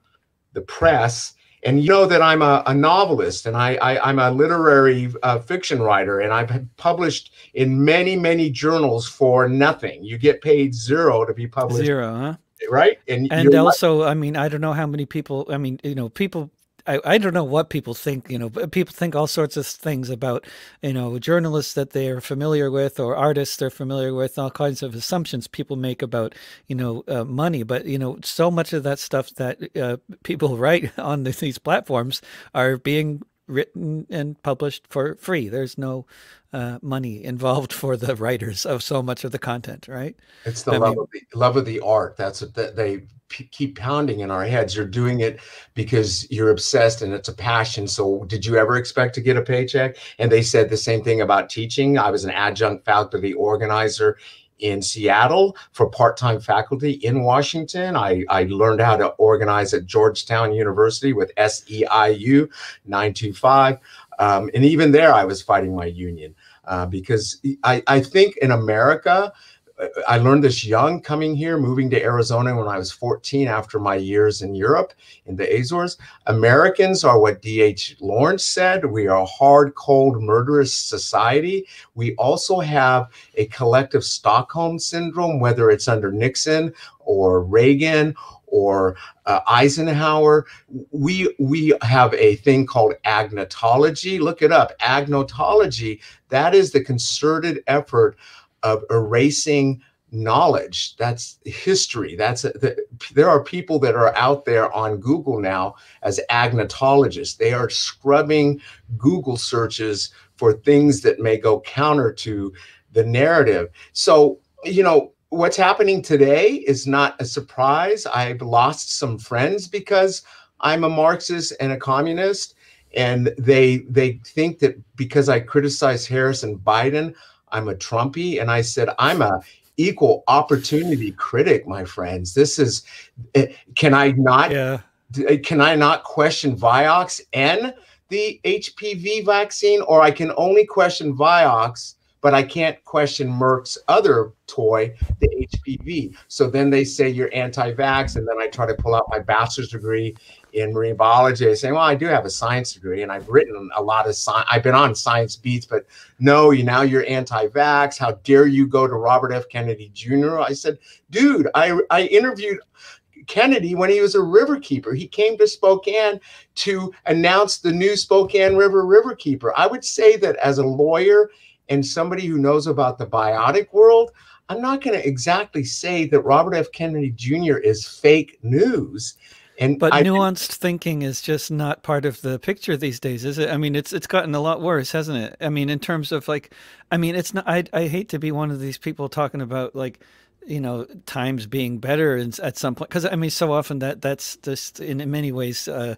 the press. And you know that I'm a, a novelist and I, am a literary uh, fiction writer, and I've published in many, many journals for nothing. You get paid zero to be published. Zero, huh? right? And and also, like I mean, I don't know how many people. I mean, you know, people I, I don't know what people think, you know, people think all sorts of things about, you know, journalists that they are familiar with or artists they're familiar with, all kinds of assumptions people make about, you know, uh, money. But, you know, so much of that stuff that uh, people write on the, these platforms are being written and published for free. There's no uh, money involved for the writers of so much of the content, right? It's the I love mean, of the love of the art. That's what they p- keep pounding in our heads. You're doing it because you're obsessed and it's a passion. So, did you ever expect to get a paycheck? And they said the same thing about teaching. I was an adjunct faculty organizer in Seattle for part-time faculty in Washington. I, I learned how to organize at Georgetown University with SEIU 925. Um, and even there, I was fighting my union uh, because I, I think in America, I learned this young coming here, moving to Arizona when I was 14 after my years in Europe, in the Azores. Americans are what D.H. Lawrence said. We are a hard, cold, murderous society. We also have a collective Stockholm syndrome, whether it's under Nixon or Reagan or uh, Eisenhower. We we have a thing called agnotology. Look it up. Agnotology. That is the concerted effort of erasing knowledge that's history that's the, there are people that are out there on google now as agnotologists they are scrubbing google searches for things that may go counter to the narrative so you know what's happening today is not a surprise i've lost some friends because i'm a marxist and a communist and they they think that because i criticize harris and biden I'm a Trumpy. And I said, I'm a equal opportunity critic, my friends. This is, eh, can I not, yeah. Eh, can I not question Vioxx and the HPV vaccine, or I can only question Vioxx but I can't question Merck's other toy, the HPV. So then they say you're anti vax. And then I try to pull out my bachelor's degree in marine biology. saying, say, well, I do have a science degree and I've written a lot of science. I've been on science beats, but no, you now you're anti vax. How dare you go to Robert F. Kennedy Jr.? I said, dude, I, I interviewed Kennedy when he was a river keeper. He came to Spokane to announce the new Spokane River River Keeper. I would say that as a lawyer and somebody who knows about the biotic world, I'm not going to exactly say that Robert F. Kennedy Jr. is fake news. And but I nuanced thinking is just not part of the picture these days, is it? I mean, it's it's gotten a lot worse, hasn't it? I mean, in terms of like, I mean, it's not. I I hate to be one of these people talking about like you know times being better at some point because i mean so often that that's just in many ways uh,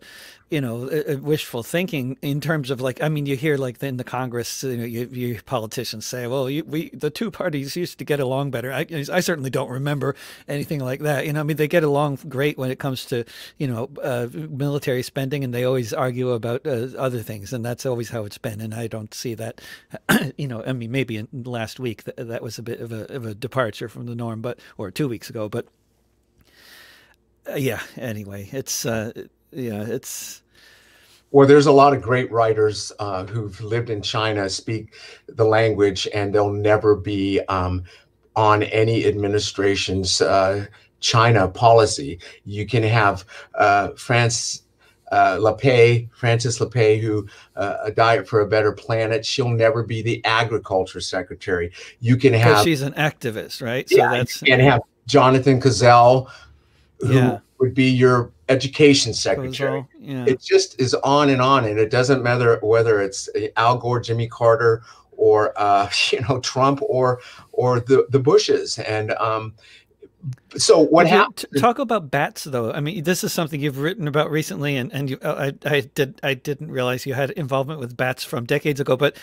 you know wishful thinking in terms of like i mean you hear like in the congress you know you, you politicians say well you, we the two parties used to get along better I, I certainly don't remember anything like that you know i mean they get along great when it comes to you know uh, military spending and they always argue about uh, other things and that's always how it's been and i don't see that you know i mean maybe in last week that that was a bit of a, of a departure from the norm but or two weeks ago but uh, yeah anyway it's uh, yeah, it's or there's a lot of great writers uh, who've lived in China, speak the language, and they'll never be um, on any administration's uh, China policy. You can have uh, France. Uh, LePay, Francis LePay, who uh, a diet for a better planet. She'll never be the agriculture secretary. You can have she's an activist, right? So yeah, that's and have Jonathan Cazell, who yeah. would be your education secretary. All, yeah. It just is on and on, and it doesn't matter whether it's Al Gore, Jimmy Carter, or uh, you know Trump or or the the Bushes, and um, so what now, talk about bats though i mean this is something you've written about recently and and you, uh, I, I did i didn't realize you had involvement with bats from decades ago but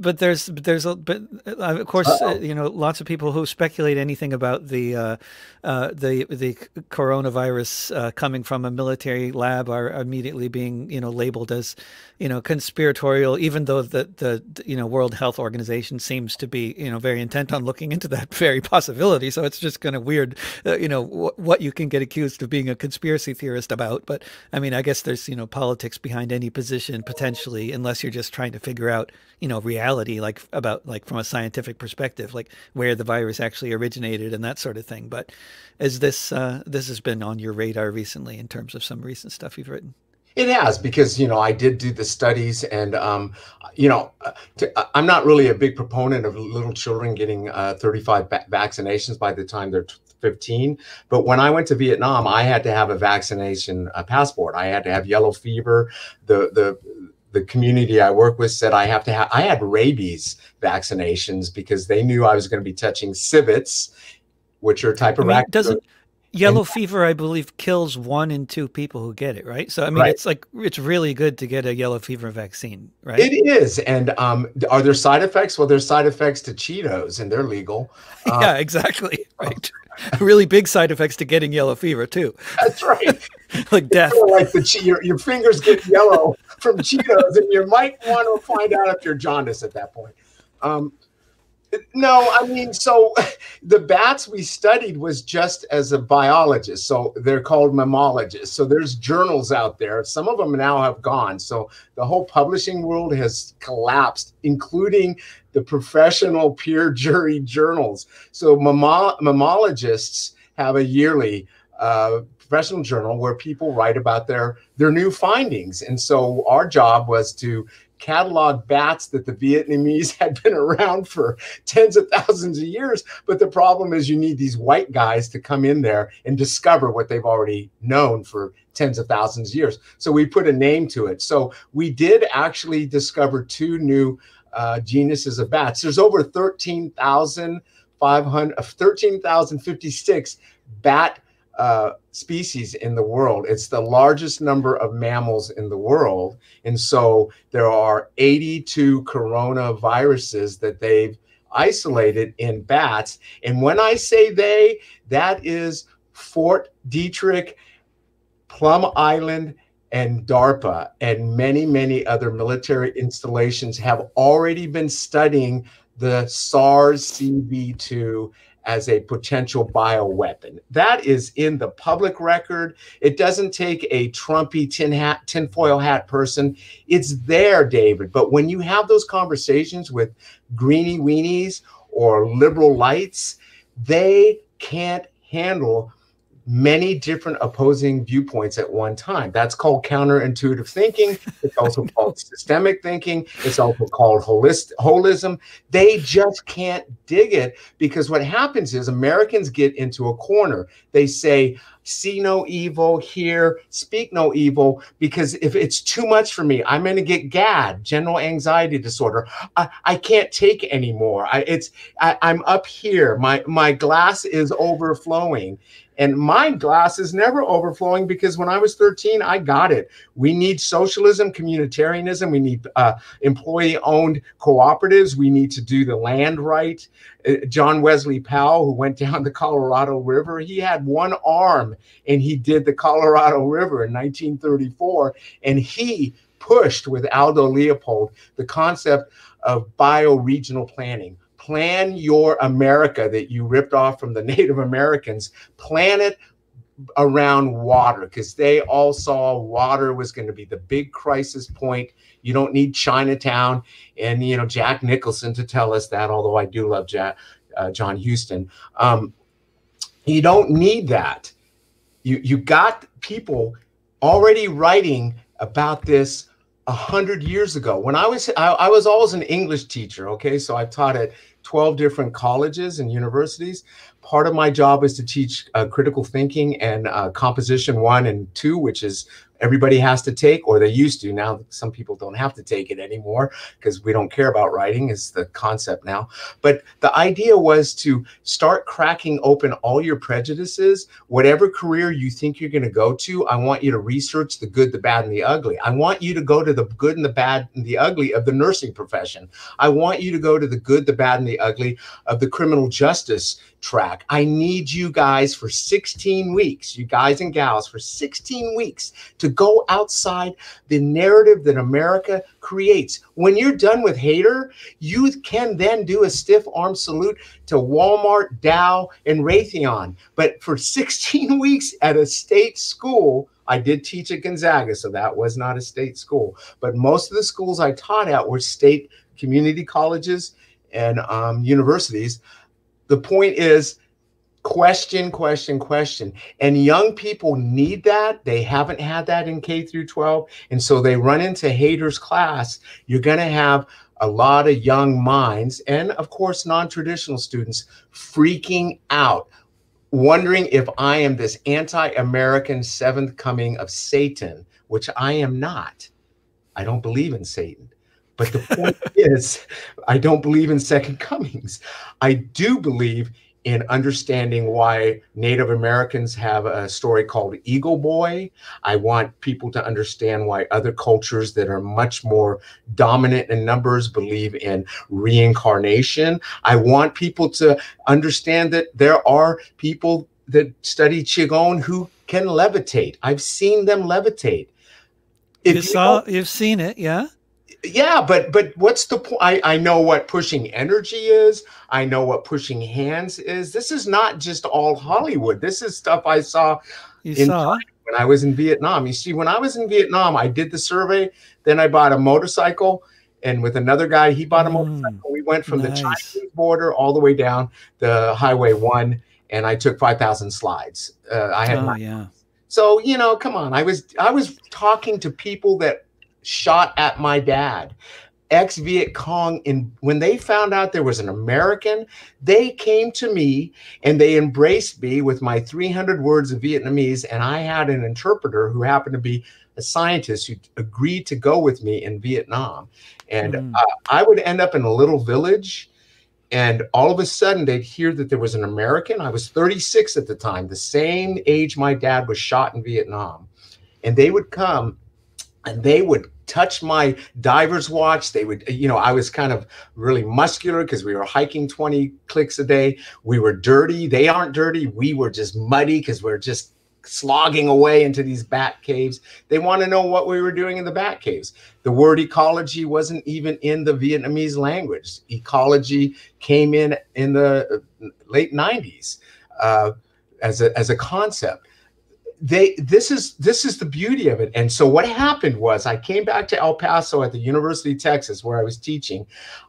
but there's there's a but uh, of course uh you know lots of people who speculate anything about the uh, uh, the the coronavirus uh, coming from a military lab are immediately being you know labeled as you know conspiratorial even though the the you know world health organization seems to be you know very intent on looking into that very possibility so it's just kind of weird uh, you know, what you can get accused of being a conspiracy theorist about. But I mean, I guess there's, you know, politics behind any position potentially, unless you're just trying to figure out, you know, reality, like about, like from a scientific perspective, like where the virus actually originated and that sort of thing. But is this, uh, this has been on your radar recently in terms of some recent stuff you've written? It has because you know I did do the studies, and um, you know uh, to, uh, I'm not really a big proponent of little children getting uh, 35 vaccinations by the time they're 15. But when I went to Vietnam, I had to have a vaccination a passport. I had to have yellow fever. The the the community I work with said I have to have I had rabies vaccinations because they knew I was going to be touching civets, which are a type I of mean, doesn't yellow and, fever I believe kills one in two people who get it right. So I mean right. it's like it's really good to get a yellow fever vaccine, right? It is. And um, are there side effects? Well, there's side effects to Cheetos, and they're legal. Uh, yeah, exactly. Right. really big side effects to getting yellow fever too. That's right. like death. Like the your, your fingers get yellow from Cheetos, and you might want to find out if you're jaundiced at that point. Um, no, I mean, so the bats we studied was just as a biologist. So they're called mammalogists. So there's journals out there. Some of them now have gone. So the whole publishing world has collapsed, including the professional peer jury journals. So mammalogists have a yearly uh, professional journal where people write about their their new findings. And so our job was to catalog bats that the Vietnamese had been around for tens of thousands of years. But the problem is, you need these white guys to come in there and discover what they've already known for tens of thousands of years. So we put a name to it. So we did actually discover two new uh, genuses of bats. There's over 13,500, uh, 13,056 bat uh, species in the world. It's the largest number of mammals in the world. And so there are 82 coronaviruses that they've isolated in bats. And when I say they, that is Fort Detrick, Plum Island, and DARPA, and many, many other military installations have already been studying the SARS CoV 2 as a potential bioweapon. That is in the public record. It doesn't take a Trumpy tin hat, tinfoil hat person. It's there, David. But when you have those conversations with greeny weenies or liberal lights, they can't handle many different opposing viewpoints at one time. That's called counterintuitive thinking. It's also called systemic thinking. It's also called holist- holism. They just can't dig it because what happens is Americans get into a corner. They say, see no evil, hear, speak no evil, because if it's too much for me, I'm going to get GAD, general anxiety disorder. I, I can't take anymore. I, it's I, I'm up here. My my glass is overflowing and my glass is never overflowing because when I was 13, I got it. We need socialism, communitarianism. We need uh, employee owned cooperatives. We need to do the land right. Uh, John Wesley Powell, who went down the Colorado River, he had one arm and he did the Colorado River in 1934. And he pushed with Aldo Leopold the concept of bioregional planning plan your America that you ripped off from the Native Americans, plan it around water because they all saw water was going to be the big crisis point. You don't need Chinatown and, you know, Jack Nicholson to tell us that, although I do love Jack, uh, John Houston. Um, you don't need that. You, you got people already writing about this a hundred years ago when I was I, I, was always an English teacher. Okay, so I taught it. 12 different colleges and universities. Part of my job is to teach uh, critical thinking and uh, composition one and two, which is everybody has to take, or they used to. Now some people don't have to take it anymore because we don't care about writing is the concept now. But the idea was to start cracking open all your prejudices. Whatever career you think you're going to go to, I want you to research the good, the bad, and the ugly. I want you to go to the good and the bad and the ugly of the nursing profession. I want you to go to the good, the bad, and the ugly of the criminal justice track. I need you guys for 16 weeks, you guys and gals, for 16 weeks to to go outside the narrative that America creates. When you're done with hater, you can then do a stiff arm salute to Walmart, Dow, and Raytheon. But for 16 weeks at a state school, I did teach at Gonzaga, so that was not a state school. But most of the schools I taught at were state community colleges and um, universities. The point is, question question question and young people need that they haven't had that in k through 12 and so they run into haters class you're going to have a lot of young minds and of course non-traditional students freaking out wondering if i am this anti-american seventh coming of satan which i am not i don't believe in satan but the point is i don't believe in second comings i do believe in understanding why Native Americans have a story called Eagle Boy. I want people to understand why other cultures that are much more dominant in numbers believe in reincarnation. I want people to understand that there are people that study Qigong who can levitate. I've seen them levitate. If you saw, you've seen it, yeah yeah but but what's the point I, I know what pushing energy is i know what pushing hands is this is not just all hollywood this is stuff i saw you in saw when i was in vietnam you see when i was in vietnam i did the survey then i bought a motorcycle and with another guy he bought a hmm. motorcycle we went from nice. the chinese border all the way down the highway one and i took 5000 slides uh, i had oh, yeah so you know come on i was i was talking to people that shot at my dad ex Viet Cong, In when they found out there was an American, they came to me and they embraced me with my 300 words of Vietnamese. And I had an interpreter who happened to be a scientist who agreed to go with me in Vietnam. And mm. uh, I would end up in a little village. And all of a sudden, they'd hear that there was an American. I was 36 at the time, the same age my dad was shot in Vietnam. And they would come and they would touch my diver's watch they would you know i was kind of really muscular because we were hiking 20 clicks a day we were dirty they aren't dirty we were just muddy because we're just slogging away into these bat caves they want to know what we were doing in the bat caves the word ecology wasn't even in the vietnamese language ecology came in in the uh, late 90s uh, as a, as a concept they this is this is the beauty of it and so what happened was i came back to el paso at the university of texas where i was teaching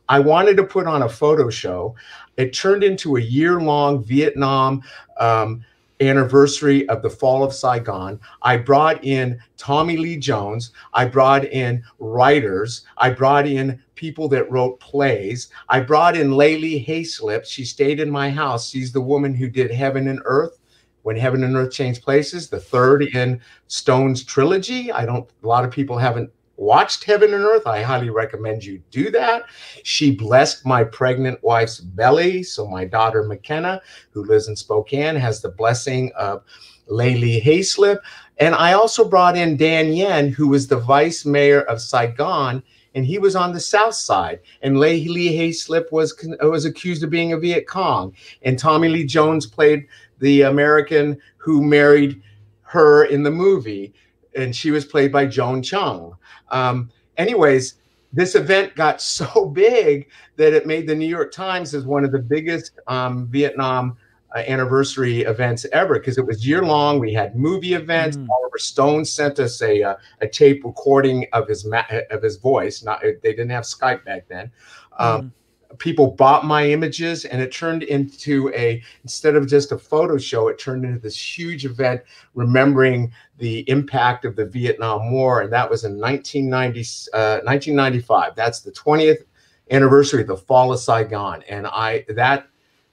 i wanted to put on a photo show it turned into a year-long vietnam um, anniversary of the fall of Saigon. I brought in Tommy Lee Jones. I brought in writers. I brought in people that wrote plays. I brought in Laylee Hayslip. She stayed in my house. She's the woman who did Heaven and Earth when heaven and earth change places the third in stone's trilogy i don't a lot of people haven't watched heaven and earth i highly recommend you do that she blessed my pregnant wife's belly so my daughter mckenna who lives in spokane has the blessing of Laylee Hayslip. And I also brought in Dan Yen, who was the vice mayor of Saigon, and he was on the south side. And Lee Hayslip was, was accused of being a Viet Cong. And Tommy Lee Jones played the American who married her in the movie, and she was played by Joan Chung. Um, anyways, this event got so big that it made the New York Times as one of the biggest um, Vietnam uh, anniversary events ever because it was year long. We had movie events. Mm. Oliver Stone sent us a, uh, a tape recording of his of his voice. Not they didn't have Skype back then. Um, mm people bought my images and it turned into a instead of just a photo show it turned into this huge event remembering the impact of the vietnam war and that was in 1990, uh, 1995 that's the 20th anniversary of the fall of saigon and i that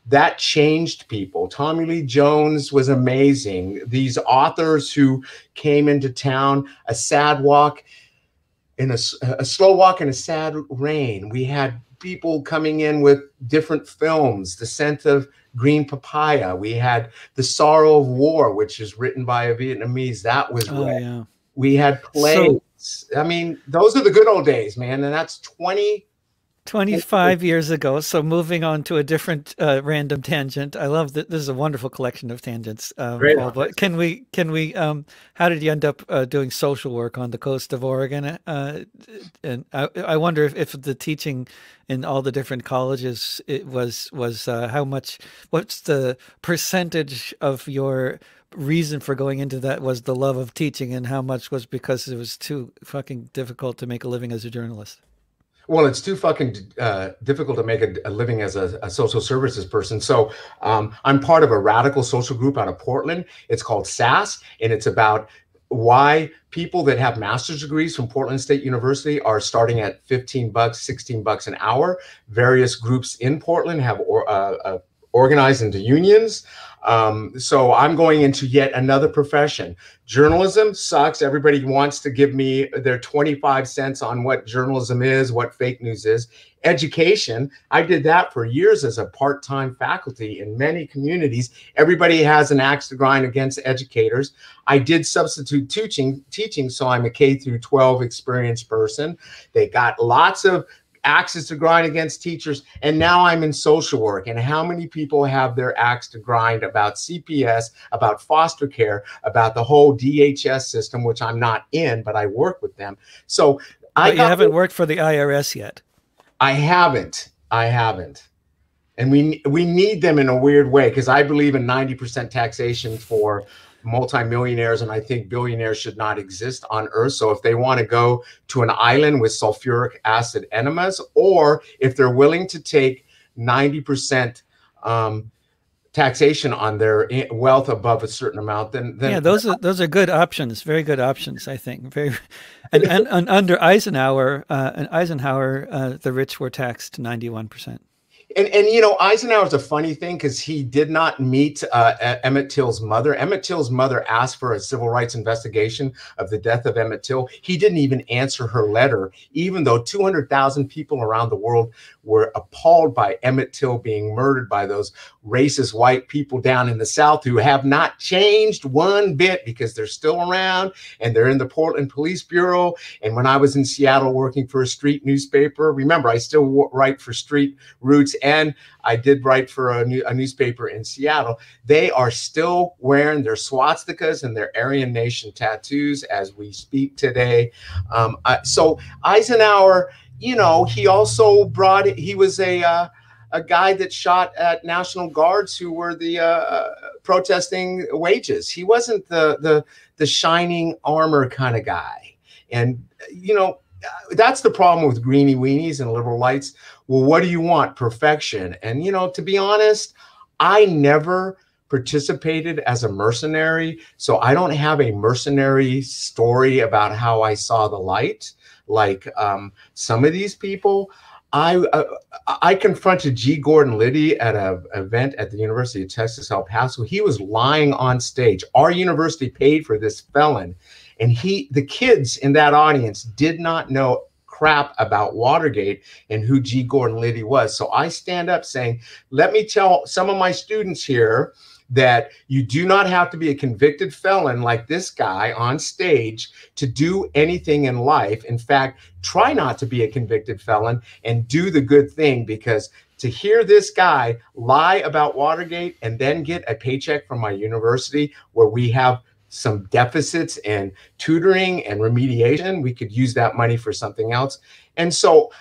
that changed people. Tommy Lee Jones was amazing. These authors who came into town, a sad walk in a, a slow walk in a sad rain. We had people coming in with different films, The Scent of Green Papaya. We had The Sorrow of War, which is written by a Vietnamese. That was oh, yeah. We had plays. So, I mean, those are the good old days, man. And that's 20 25 years ago. So moving on to a different uh, random tangent. I love that this is a wonderful collection of tangents. Um, Paul, but can we can we um, how did you end up uh, doing social work on the coast of Oregon? Uh, and I, I wonder if, if, the teaching in all the different colleges it was was uh, how much what's the percentage of your reason for going into that was the love of teaching and how much was because it was too fucking difficult to make a living as a journalist? Well, it's too fucking uh, difficult to make a, a living as a, a, social services person. So um, I'm part of a radical social group out of Portland. It's called SAS, and it's about why people that have master's degrees from Portland State University are starting at 15 bucks, 16 bucks an hour. Various groups in Portland have or, uh, uh, organized into unions. Um, so I'm going into yet another profession. Journalism sucks. Everybody wants to give me their 25 cents on what journalism is, what fake news is. Education, I did that for years as a part time faculty in many communities. Everybody has an axe to grind against educators. I did substitute teaching, teaching so I'm a K through 12 experienced person. They got lots of axes to grind against teachers. And now I'm in social work. And how many people have their axe to grind about CPS, about foster care, about the whole DHS system, which I'm not in, but I work with them. So but I you haven't worked for the IRS yet. I haven't. I haven't. And we we need them in a weird way because I believe in 90% taxation for multimillionaires and I think billionaires should not exist on earth. So if they want to go to an island with sulfuric acid enemas, or if they're willing to take 90% um, taxation on their eh, wealth above a certain amount, then, then yeah, those are those are good options. Very good options, I think. Very, and and, and under Eisenhower, uh, and Eisenhower, uh, the rich were taxed ninety one percent and and you know Eisenhower's a funny thing because he did not meet uh, Emmett Till's mother. Emmett Till's mother asked for a civil rights investigation of the death of Emmett Till. He didn't even answer her letter, even though 200,000 people around the world were appalled by Emmett Till being murdered by those racist white people down in the South who have not changed one bit because they're still around and they're in the Portland Police Bureau. And when I was in Seattle working for a street newspaper, remember, I still write for Street Roots and I did write for a, new, a newspaper in Seattle. They are still wearing their swastikas and their Aryan Nation tattoos as we speak today. Um, I, so Eisenhower you know, he also brought he was a uh, a guy that shot at National Guards who were the uh, uh protesting wages. He wasn't the the the shining armor kind of guy. And you know, uh, that's the problem with greeny weenies and liberal lights. Well, what do you want? Perfection. And you know, to be honest, I never participated as a mercenary. So I don't have a mercenary story about how I saw the light like um, some of these people. I uh, I confronted G. Gordon Liddy at an event at the University of Texas El Paso. He was lying on stage. Our university paid for this felon, and he the kids in that audience did not know crap about Watergate and who G. Gordon Liddy was. So I stand up saying, "Let me tell some of my students here." that you do not have to be a convicted felon like this guy on stage to do anything in life. In fact, try not to be a convicted felon and do the good thing because to hear this guy lie about Watergate and then get a paycheck from my university where we have some deficits and tutoring and remediation, we could use that money for something else. And so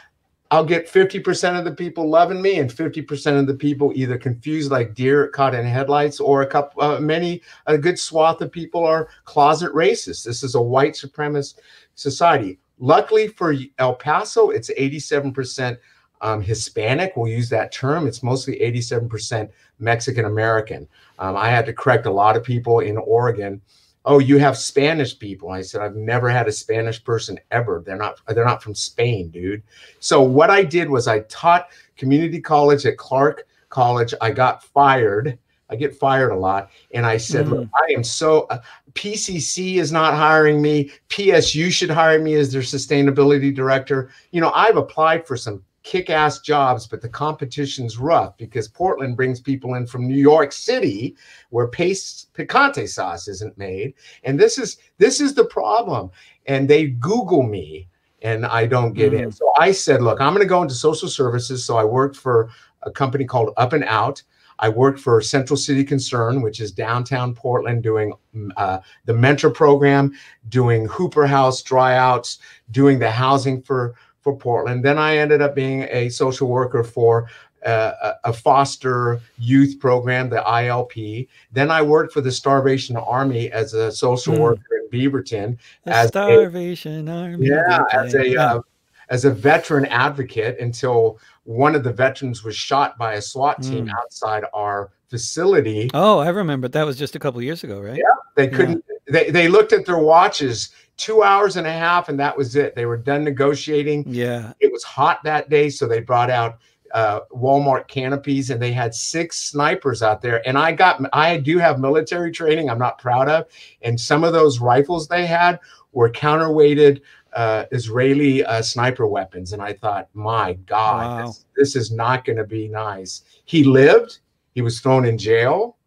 I'll get 50% of the people loving me and 50% of the people either confused like deer caught in headlights or a couple uh, many a good swath of people are closet racist. This is a white supremacist society. Luckily for El Paso, it's 87% um, Hispanic. We'll use that term. It's mostly 87% Mexican American. Um, I had to correct a lot of people in Oregon oh you have spanish people i said i've never had a spanish person ever they're not they're not from spain dude so what i did was i taught community college at clark college i got fired i get fired a lot and i said mm. i am so uh, pcc is not hiring me psu should hire me as their sustainability director you know i've applied for some kick ass jobs, but the competition's rough because Portland brings people in from New York City where paste picante sauce isn't made. And this is this is the problem. And they Google me and I don't get mm in. So I said, look, I'm gonna go into social services. So I worked for a company called Up and Out. I worked for Central City Concern, which is downtown Portland, doing mm, uh, the mentor program, doing Hooper House dryouts, doing the housing for for Portland. Then I ended up being a social worker for uh, a foster youth program, the ILP. Then I worked for the Starvation Army as a social mm. worker in Beaverton. The as Starvation a, Army. Yeah, as a yeah. Uh, as a veteran advocate until one of the veterans was shot by a SWAT team mm. outside our facility. Oh, I remember. That was just a couple years ago, right? Yeah, they couldn't. Yeah. They they looked at their watches two hours and a half, and that was it. They were done negotiating. Yeah. It was hot that day, so they brought out uh, Walmart canopies, and they had six snipers out there. And I got, I do have military training. I'm not proud of, and some of those rifles they had were counterweighted uh, Israeli uh, sniper weapons. And I thought, my God, wow. this, this is not going to be nice. He lived. He was thrown in jail.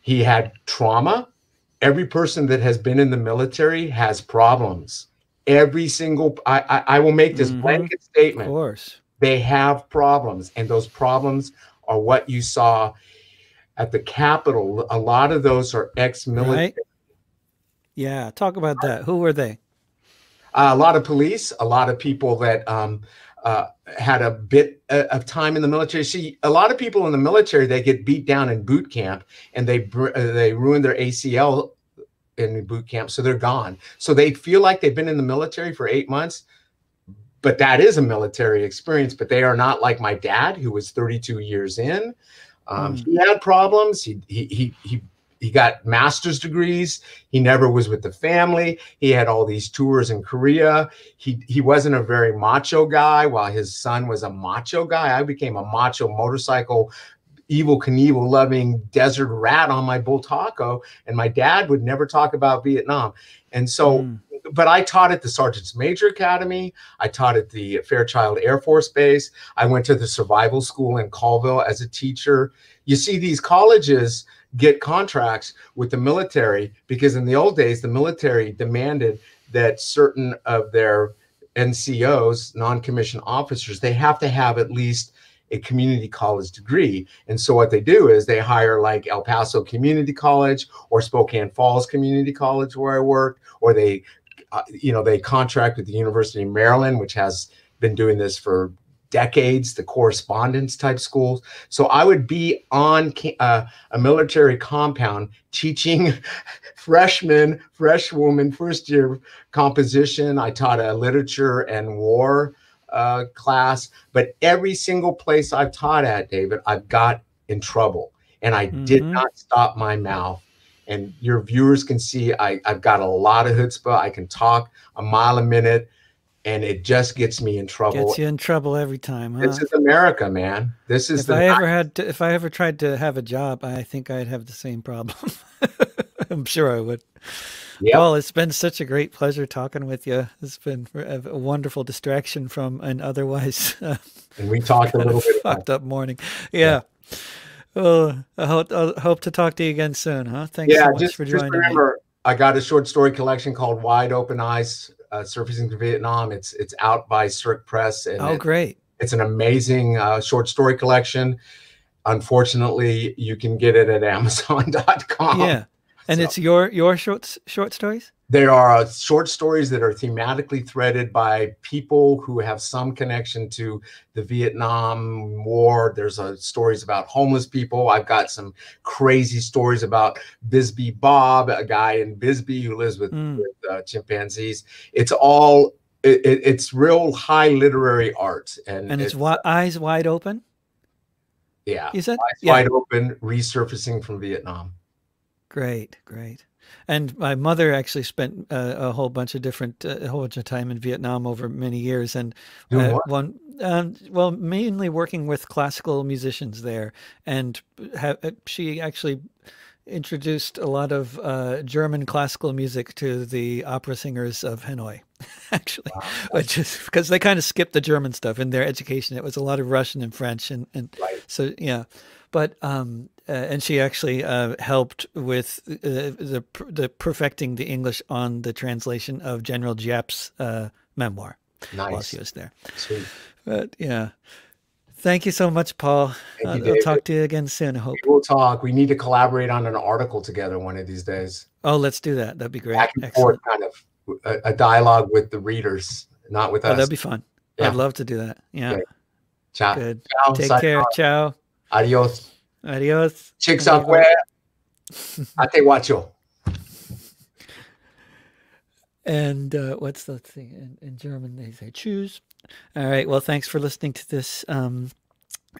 He had trauma every person that has been in the military has problems. Every single, I, I, I will make this mm-hmm. blanket statement. Of course. They have problems, and those problems are what you saw at the Capitol. A lot of those are ex military. Right? Yeah, talk about that. Who were they? Uh, a lot of police, a lot of people that um, uh, had a bit uh, of time in the military. See, a lot of people in the military they get beat down in boot camp and they uh, they ruin their ACL in boot camp, so they're gone. So they feel like they've been in the military for eight months, but that is a military experience. But they are not like my dad, who was 32 years in. Um, mm. He had problems. He he he he he got master's degrees. He never was with the family. He had all these tours in Korea. He he wasn't a very macho guy. While his son was a macho guy, I became a macho motorcycle evil Knievel loving desert rat on my bull taco. And my dad would never talk about Vietnam. And so, mm. but I taught at the Sergeant's Major Academy. I taught at the Fairchild Air Force Base. I went to the survival school in Colville as a teacher. You see, these colleges get contracts with the military because in the old days the military demanded that certain of their NCOs, non-commissioned officers, they have to have at least a community college degree. And so what they do is they hire like El Paso Community College or Spokane Falls Community College where I work, or they, uh, you know, they contract with the University of Maryland, which has been doing this for decades, the correspondence type schools. So I would be on uh, a military compound teaching freshmen, freshwoman, first year composition. I taught a literature and war uh, class, but every single place I've taught at, David, I've got in trouble. And I mm-hmm. did not stop my mouth and your viewers can see I, have got a lot of chutzpah. I can talk a mile a minute and it just gets me in trouble. Gets you in trouble every time. Huh? This is America, man. This is. If the I ever had, to, if I ever tried to have a job, I think I'd have the same problem. I'm sure I would. Yep. Well, it's been such a great pleasure talking with you. It's been a wonderful distraction from an otherwise. Uh, and we talked a little bit fucked up morning. Yeah. yeah. Well, I hope, I hope to talk to you again soon, huh? Thanks yeah, so much just, for joining just remember, me. I got a short story collection called Wide Open Eyes uh, surfacing Vietnam. It's it's out by Cirque Press. And oh, it, great! It's an amazing uh, short story collection. Unfortunately, you can get it at Amazon.com. Yeah. And so, it's your your short short stories. They are uh, short stories that are thematically threaded by people who have some connection to the Vietnam War. There's a uh, stories about homeless people. I've got some crazy stories about Bisbee Bob, a guy in Bisbee who lives with, mm. with uh, chimpanzees. It's all it, it, it's real high literary art, and and it's, it's eyes wide open. Yeah, is that eyes yeah. wide open, resurfacing from Vietnam. Great, great. And my mother actually spent uh, a whole bunch of different, uh, a whole bunch of time in Vietnam over many years, and uh, one, um, well, mainly working with classical musicians there, and uh, she actually introduced a lot of uh, German classical music to the opera singers of Hanoi, actually, wow. which is because they kind of skipped the German stuff in their education. It was a lot of Russian and French, and and right. so yeah. But um, uh, and she actually uh, helped with uh, the the perfecting the English on the translation of General Jap's uh, memoir nice. while she was there. Sweet. But yeah, thank you so much, Paul. Uh, I'll talk to you again soon. I hope we'll talk. We need to collaborate on an article together one of these days. Oh, let's do that. That'd be great. Back and forth, kind of a, a, dialogue with the readers, not with oh, us. That'd be fun. Yeah. I'd love to do that. Yeah. Good. Ciao. Good. Ciao. Take Sayonara. care. Ciao. Adiós. Adiós. Chicks up Atehuacho. And uh, what's the thing in, in German they say choose. All right. Well, thanks for listening to this um,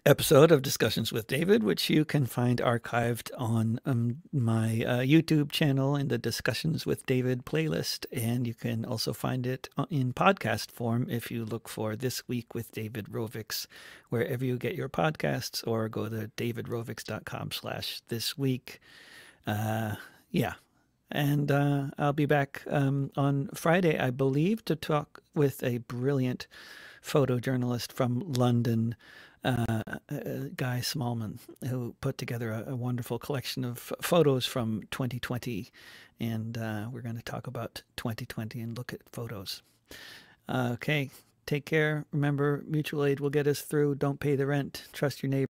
episode of Discussions with David, which you can find archived on um, my uh, YouTube channel in the Discussions with David playlist. And you can also find it uh, in podcast form if you look for This Week with David Rovics, wherever you get your podcasts, or go to davidrovicscom slash this week. Uh, yeah. And uh, I'll be back um, on Friday, I believe, to talk with a brilliant photojournalist from London uh, uh, uh, Guy Smallman, who put together a, a, wonderful collection of photos from 2020. And uh, we're going to talk about 2020 and look at photos. Uh, okay, take care. Remember, mutual aid will get us through. Don't pay the rent. Trust your neighbor.